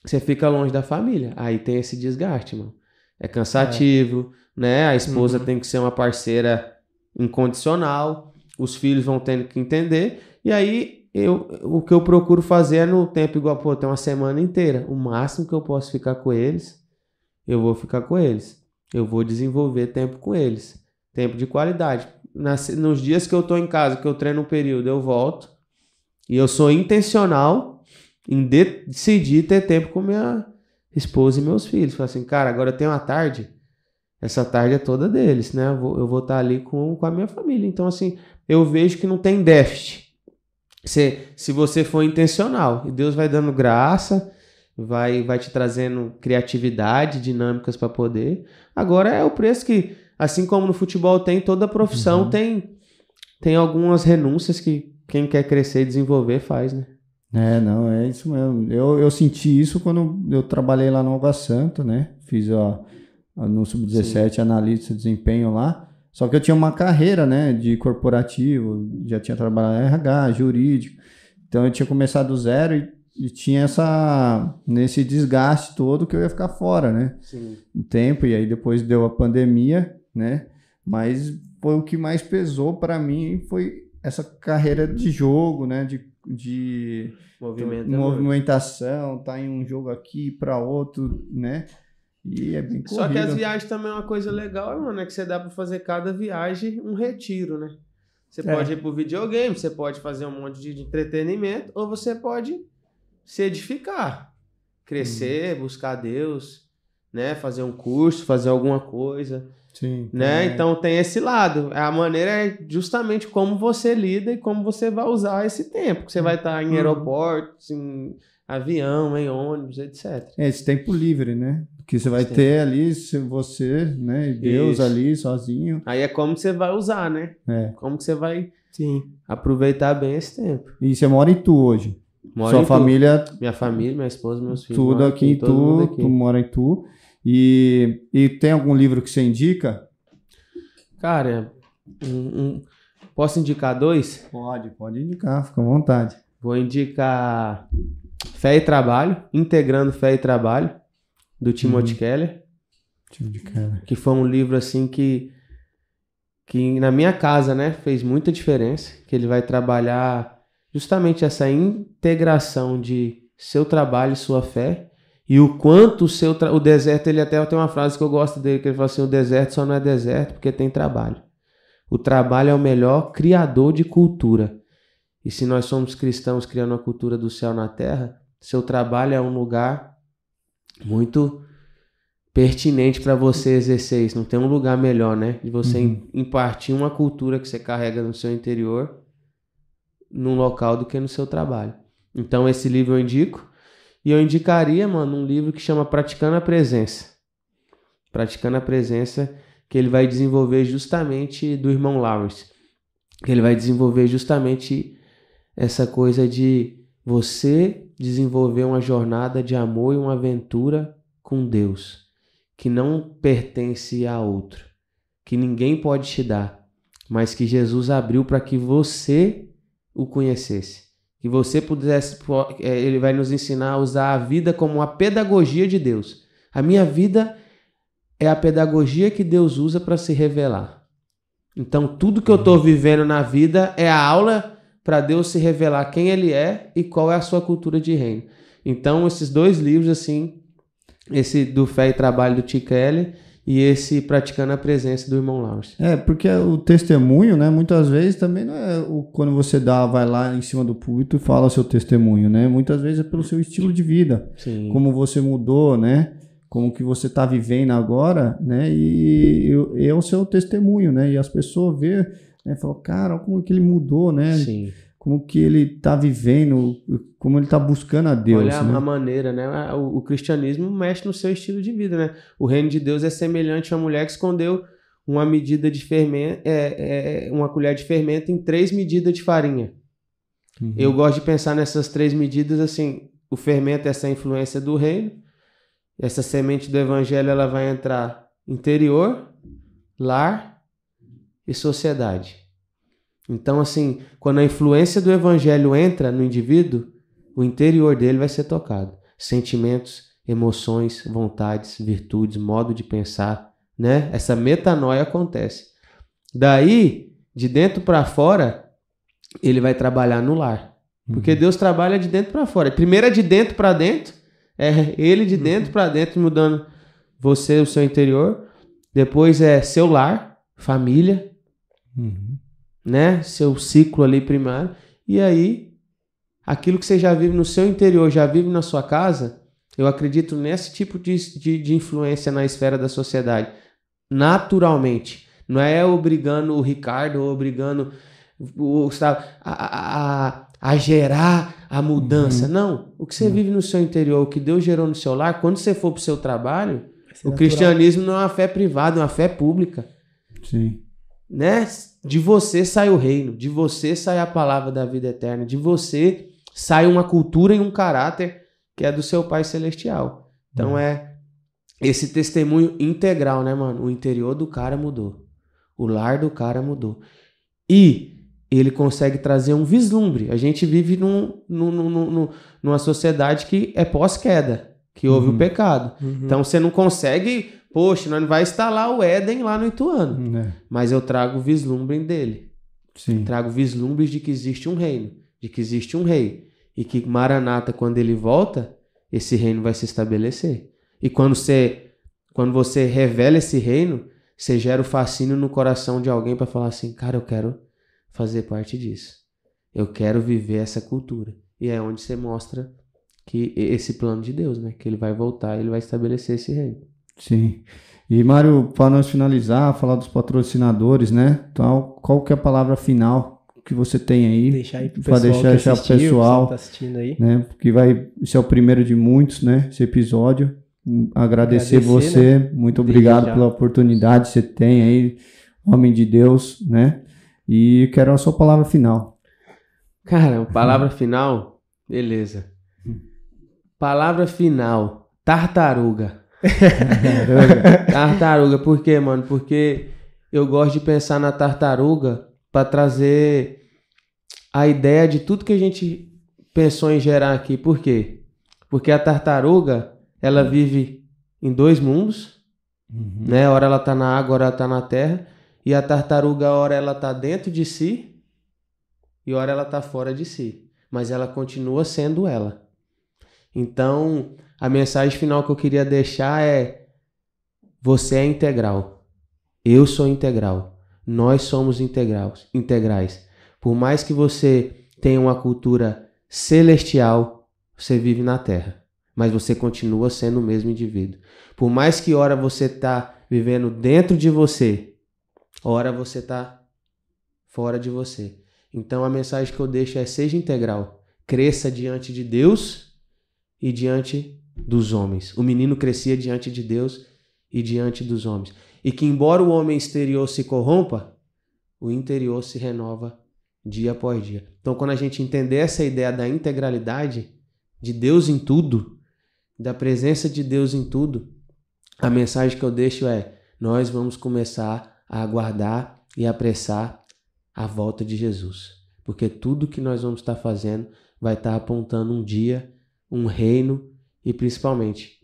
você fica longe da família. Aí tem esse desgaste, mano. É cansativo, é. né? A esposa uhum. tem que ser uma parceira incondicional, os filhos vão tendo que entender. E aí eu, o que eu procuro fazer é no tempo igual, pô, tem uma semana inteira. O máximo que eu posso ficar com eles, eu vou ficar com eles. Eu vou desenvolver tempo com eles. Tempo de qualidade. Nas, nos dias que eu estou em casa, que eu treino um período, eu volto. E eu sou intencional em de decidir ter tempo com minha esposa e meus filhos. Falei assim, cara, agora eu tenho a tarde. Essa tarde é toda deles, né? Eu vou, eu vou estar tá ali com, com a minha família. Então, assim, eu vejo que não tem déficit. Se, se você for intencional. E Deus vai dando graça, vai, vai te trazendo criatividade, dinâmicas para poder. Agora é o preço que Assim como no futebol tem, toda profissão uhum. tem, tem algumas renúncias que quem quer crescer e desenvolver faz, né? É, não, é isso mesmo. Eu, eu senti isso quando eu trabalhei lá no Alga Santa, né? Fiz a, a no Sub-17 analista de desempenho lá. Só que eu tinha uma carreira, né, de corporativo, já tinha trabalhado em RH, jurídico. Então eu tinha começado do zero e, e, tinha essa nesse desgaste todo que eu ia ficar fora, né? Sim. Um tempo e aí depois deu a pandemia né? Mas foi o que mais pesou para mim foi essa carreira de jogo, né? De, de é movimentação, tá em um jogo aqui para outro, né? E é bem corrido. Só que as viagens também é uma coisa legal, mano, é que você dá para fazer cada viagem um retiro, né? Você é. pode ir pro videogame, você pode fazer um monte de entretenimento, ou você pode se edificar, crescer, hum. buscar Deus, né? Fazer um curso, fazer alguma coisa. Sim, né? Então tem esse lado. A maneira é justamente como você lida e como você vai usar esse tempo. Que você vai estar em uhum. aeroportos, em avião, em ônibus, etc. É esse tempo livre, né? Que você vai ter ali você, né? E Deus Isso. ali sozinho. Aí é como você vai usar, né? É. Como você vai Sim. aproveitar bem esse tempo. E você mora em Tu hoje? Moro Sua família. Tu. Minha família, minha esposa, meus filhos. Tudo aqui, em Tu, tu mora em Tu. E, e tem algum livro que você indica? Cara, um, um, posso indicar dois? Pode, pode indicar, fica à vontade. Vou indicar Fé e Trabalho, Integrando Fé e Trabalho, do Timothy uhum. Keller. Timothy Keller. Que foi um livro assim que, que na minha casa, né, fez muita diferença. Que ele vai trabalhar justamente essa integração de seu trabalho e sua fé e o quanto o seu o deserto, ele até tem uma frase que eu gosto dele, que ele fala assim: o deserto só não é deserto porque tem trabalho. O trabalho é o melhor criador de cultura. E se nós somos cristãos criando a cultura do céu na terra, seu trabalho é um lugar muito pertinente para você exercer isso. Não tem um lugar melhor, né? De você uhum. impartir uma cultura que você carrega no seu interior num local do que no seu trabalho. Então, esse livro eu indico. E eu indicaria, mano, um livro que chama Praticando a Presença. Praticando a Presença, que ele vai desenvolver justamente do irmão Lawrence. Que ele vai desenvolver justamente essa coisa de você desenvolver uma jornada de amor e uma aventura com Deus, que não pertence a outro, que ninguém pode te dar, mas que Jesus abriu para que você o conhecesse que você pudesse, é, ele vai nos ensinar a usar a vida como uma pedagogia de Deus. A minha vida é a pedagogia que Deus usa para se revelar. Então, tudo que eu estou vivendo na vida é a aula para Deus se revelar quem Ele é e qual é a sua cultura de reino. Então, esses dois livros, assim, esse do Fé e Trabalho do Tickelli e esse praticando a presença do irmão Laurence. É, porque o testemunho, né, muitas vezes também não é o, quando você dá, vai lá em cima do púlpito e fala o seu testemunho, né? Muitas vezes é pelo seu estilo de vida, Sim. como você mudou, né? Como que você está vivendo agora, né? E, e, e é o seu testemunho, né? E as pessoas vê, né, falam, cara, como que ele mudou, né? Sim como que ele está vivendo, como ele está buscando a Deus. Olha né? a maneira, né? O, o, cristianismo mexe no seu estilo de vida, né? O reino de Deus é semelhante a uma mulher que escondeu uma medida de fermento, é, é, uma colher de fermento em três medidas de farinha. Uhum. Eu gosto de pensar nessas três medidas assim. O fermento é essa influência do reino, essa semente do evangelho ela vai entrar interior, lar e sociedade. Então, assim, quando a influência do evangelho entra no indivíduo, o interior dele vai ser tocado. Sentimentos, emoções, vontades, virtudes, modo de pensar, né? Essa metanoia acontece. Daí, de dentro para fora, ele vai trabalhar no lar. Porque uhum. Deus trabalha de dentro para fora. Primeiro é de dentro para dentro, é ele de uhum. dentro para dentro mudando você, o seu interior. Depois é seu lar, família. Uhum né? Seu ciclo ali primário. E aí, aquilo que você já vive no seu interior, já vive na sua casa, eu acredito nesse tipo de, de, de influência na esfera da sociedade. Naturalmente. Não é obrigando o Ricardo, obrigando o Gustavo a, a, a gerar a mudança. Uhum. Não. O que você uhum. vive no seu interior, o que Deus gerou no seu lar, quando você for para o seu trabalho, é o natural. cristianismo não é uma fé privada, é uma fé pública. Sim né? De você sai o reino, de você sai a palavra da vida eterna, de você sai uma cultura e um caráter que é do seu Pai Celestial. Então hum. é esse testemunho integral, né, mano? O interior do cara mudou. O lar do cara mudou. E ele consegue trazer um vislumbre. A gente vive num, num, num, numa sociedade que é pós-queda, que houve uhum. o pecado. Uhum. Então você não consegue Poxa, nós não vai instalar o Éden lá no Ituano. É. Mas eu trago o vislumbre dele. Sim. Trago vislumbres de que existe um reino, de que existe um rei. E que Maranata, quando ele volta, esse reino vai se estabelecer. E quando você, quando você revela esse reino, você gera o fascínio no coração de alguém para falar assim: cara, eu quero fazer parte disso. Eu quero viver essa cultura. E é onde você mostra que esse plano de Deus, né? Que ele vai voltar, e ele vai estabelecer esse reino. Sim. E Mário, para nós finalizar, falar dos patrocinadores, né? então qual que é a palavra final que você tem aí? Deixar aí o pessoal deixar, que assistiu, pessoal, tá assistindo aí. Né? porque vai, esse é o primeiro de muitos, né? Esse episódio. Hum, agradecer, Agradecer você, né? muito obrigado pela oportunidade que você tem aí, homem de Deus, né? E quero a sua palavra final. Cara, palavra final, beleza. Hum. Palavra final, tartaruga. <laughs> tartaruga. por quê, mano? Porque eu gosto de pensar na tartaruga para trazer a ideia de tudo que a gente pensou em gerar aqui. Por quê? Porque a tartaruga, ela vive em dois mundos, uhum. né? Hora ela tá na água, hora ela tá na terra. E a tartaruga, hora ela tá dentro de si e hora ela tá fora de si. Mas ela continua sendo ela. Então, a mensagem final que eu queria deixar é: você é integral. Eu sou integral. Nós somos integrais, integrais. Por mais que você tenha uma cultura celestial, você vive na terra, mas você continua sendo o mesmo indivíduo. Por mais que ora você está vivendo dentro de você, ora você está fora de você. Então a mensagem que eu deixo é seja integral, cresça diante de Deus e diante dos homens. O menino crescia diante de Deus e diante dos homens. E que, embora o homem exterior se corrompa, o interior se renova dia após dia. Então, quando a gente entender essa ideia da integralidade, de Deus em tudo, da presença de Deus em tudo, a mensagem que eu deixo é: nós vamos começar a aguardar e apressar a volta de Jesus. Porque tudo que nós vamos estar fazendo vai estar apontando um dia, um reino e principalmente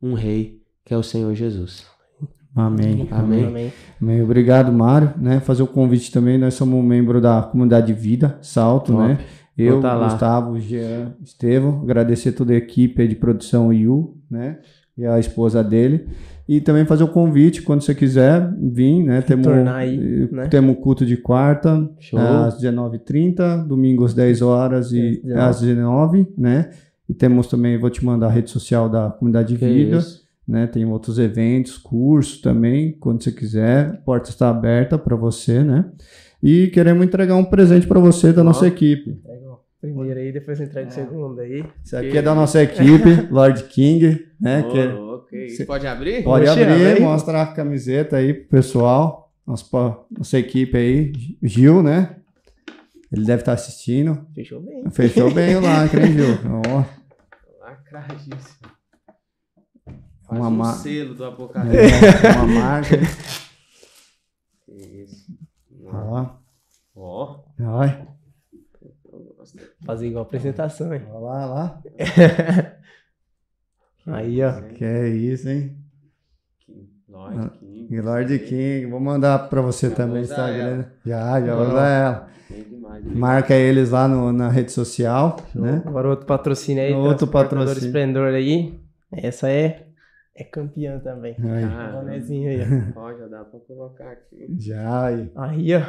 um rei que é o Senhor Jesus. Amém. Amém. Amém. Amém. Obrigado, Mário. Né, fazer o convite também. Nós somos um membro da comunidade de vida, Salto, Top. né? Eu, tá Gustavo, Jean, Estevão. Agradecer toda a equipe de produção IU, né? E a esposa dele. E também fazer o convite, quando você quiser, vir, né? Temos, aí, né? temos culto de quarta, Show. às 19h30, domingo às 10 horas e 19. às 19 né? E temos também, vou te mandar a rede social da Comunidade de Vida. né, tem outros eventos, cursos também, quando você quiser, a porta está aberta para você, né? E queremos entregar um presente para você da nossa equipe. Primeiro aí, depois entrar o é. segundo aí. Isso aqui que... é da nossa equipe, <laughs> Lord King, né? Oh, que... É okay. Pode abrir? Pode abrir, mostrar mostra a camiseta aí pro pessoal. Nossa, nossa equipe aí, Gil, né? Ele deve estar assistindo. Fechou bem. Fechou bem o lacre, hein, Gil? Oh. <laughs> Lacradíssimo. É Faz uma um selo do é, apocalipse. É, uma marca. <laughs> Isso. Ó. Ó. Ó. Fazer igual a apresentação, hein? Olha lá, olha lá. <laughs> Aí, ó. Que é isso, hein? Lord ah, King. Lord King. Vou mandar pra você já também o Instagram. Já, já vou usar ela mais. Obrigado. Marca eles lá no, na rede social. Né? Agora outro patrocínio aí. Outro patrocínio. Esplendor aí. Essa é é campeã também. Aí. Ah, tá né? bonezinho aí. Ó, já dá pra colocar aqui. Já aí. Aí, ó.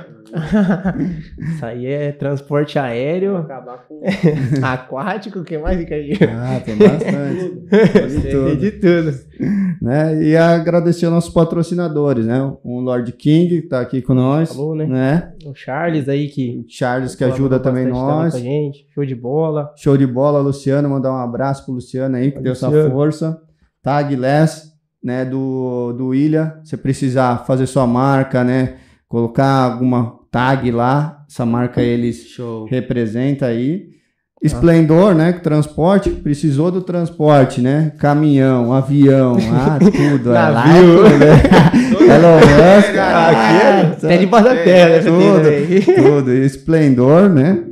<laughs> Isso aí é transporte aéreo. Vou acabar com. <laughs> Aquático, o que mais, aí. Ah, tem bastante. <laughs> Tem de tudo. de tudo. Né? E agradecer aos nossos patrocinadores, né? O Lord King, que tá aqui com nós. Falou, né? né? O Charles aí que. O Charles que ajuda também nós. Também gente. Show de bola. Show de bola, Luciano. Mandar um abraço pro Luciano aí, que deu essa força tagless né, do, do Ilha, você precisar fazer sua marca, né, colocar alguma tag lá, essa marca eles Show. representa aí. Esplendor, né? Transporte, precisou do transporte, né? Caminhão, avião, <laughs> ah, tudo. É Navio, é né? <laughs> Elon né? Musk. Aqui, ah, até debaixo da é, terra. Né? Tudo, tudo. Esplendor, né?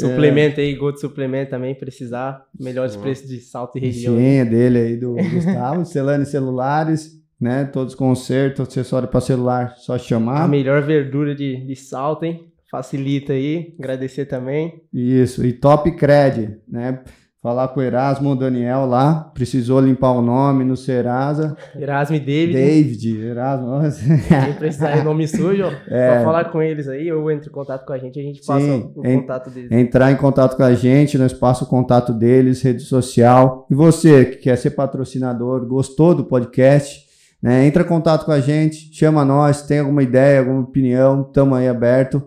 Suplemento é. aí, Gold Suplemento também, precisar. Melhores Sim. preços de salto e região. Sim, né? dele aí, do <laughs> Gustavo. Celane Celulares, né? Todos conserto, acessório para celular, só chamar. A melhor verdura de, de salto, hein? Facilita aí, agradecer também. Isso, e Top Cred, né? falar com o Erasmo, o Daniel lá, precisou limpar o nome no Serasa. Erasmo e David. David, Erasmo. Nossa. Quem precisar de nome sujo, <laughs> é. só falar com eles aí, ou entre em contato com a gente, a gente passa Sim, o contato deles. Entrar em contato com a gente, nós passa o contato deles, rede social. E você que quer ser patrocinador, gostou do podcast, né, entra em contato com a gente, chama nós, tem alguma ideia, alguma opinião, estamos aí aberto.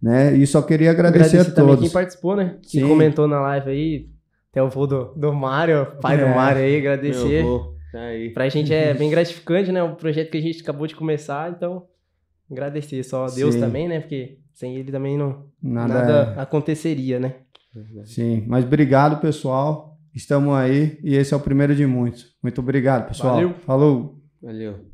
Né? E só queria agradecer, agradecer a todos. quem participou, né? Que comentou na live aí, até o voo do, do Mário, pai é, do Mário aí, agradecer. Tá aí. Pra gente é bem <laughs> gratificante, né? O projeto que a gente acabou de começar, então agradecer só a Deus Sim. também, né? Porque sem ele também não nada, nada é. aconteceria, né? Sim, mas obrigado, pessoal. Estamos aí e esse é o primeiro de muitos. Muito obrigado, pessoal. Valeu. Falou. Valeu.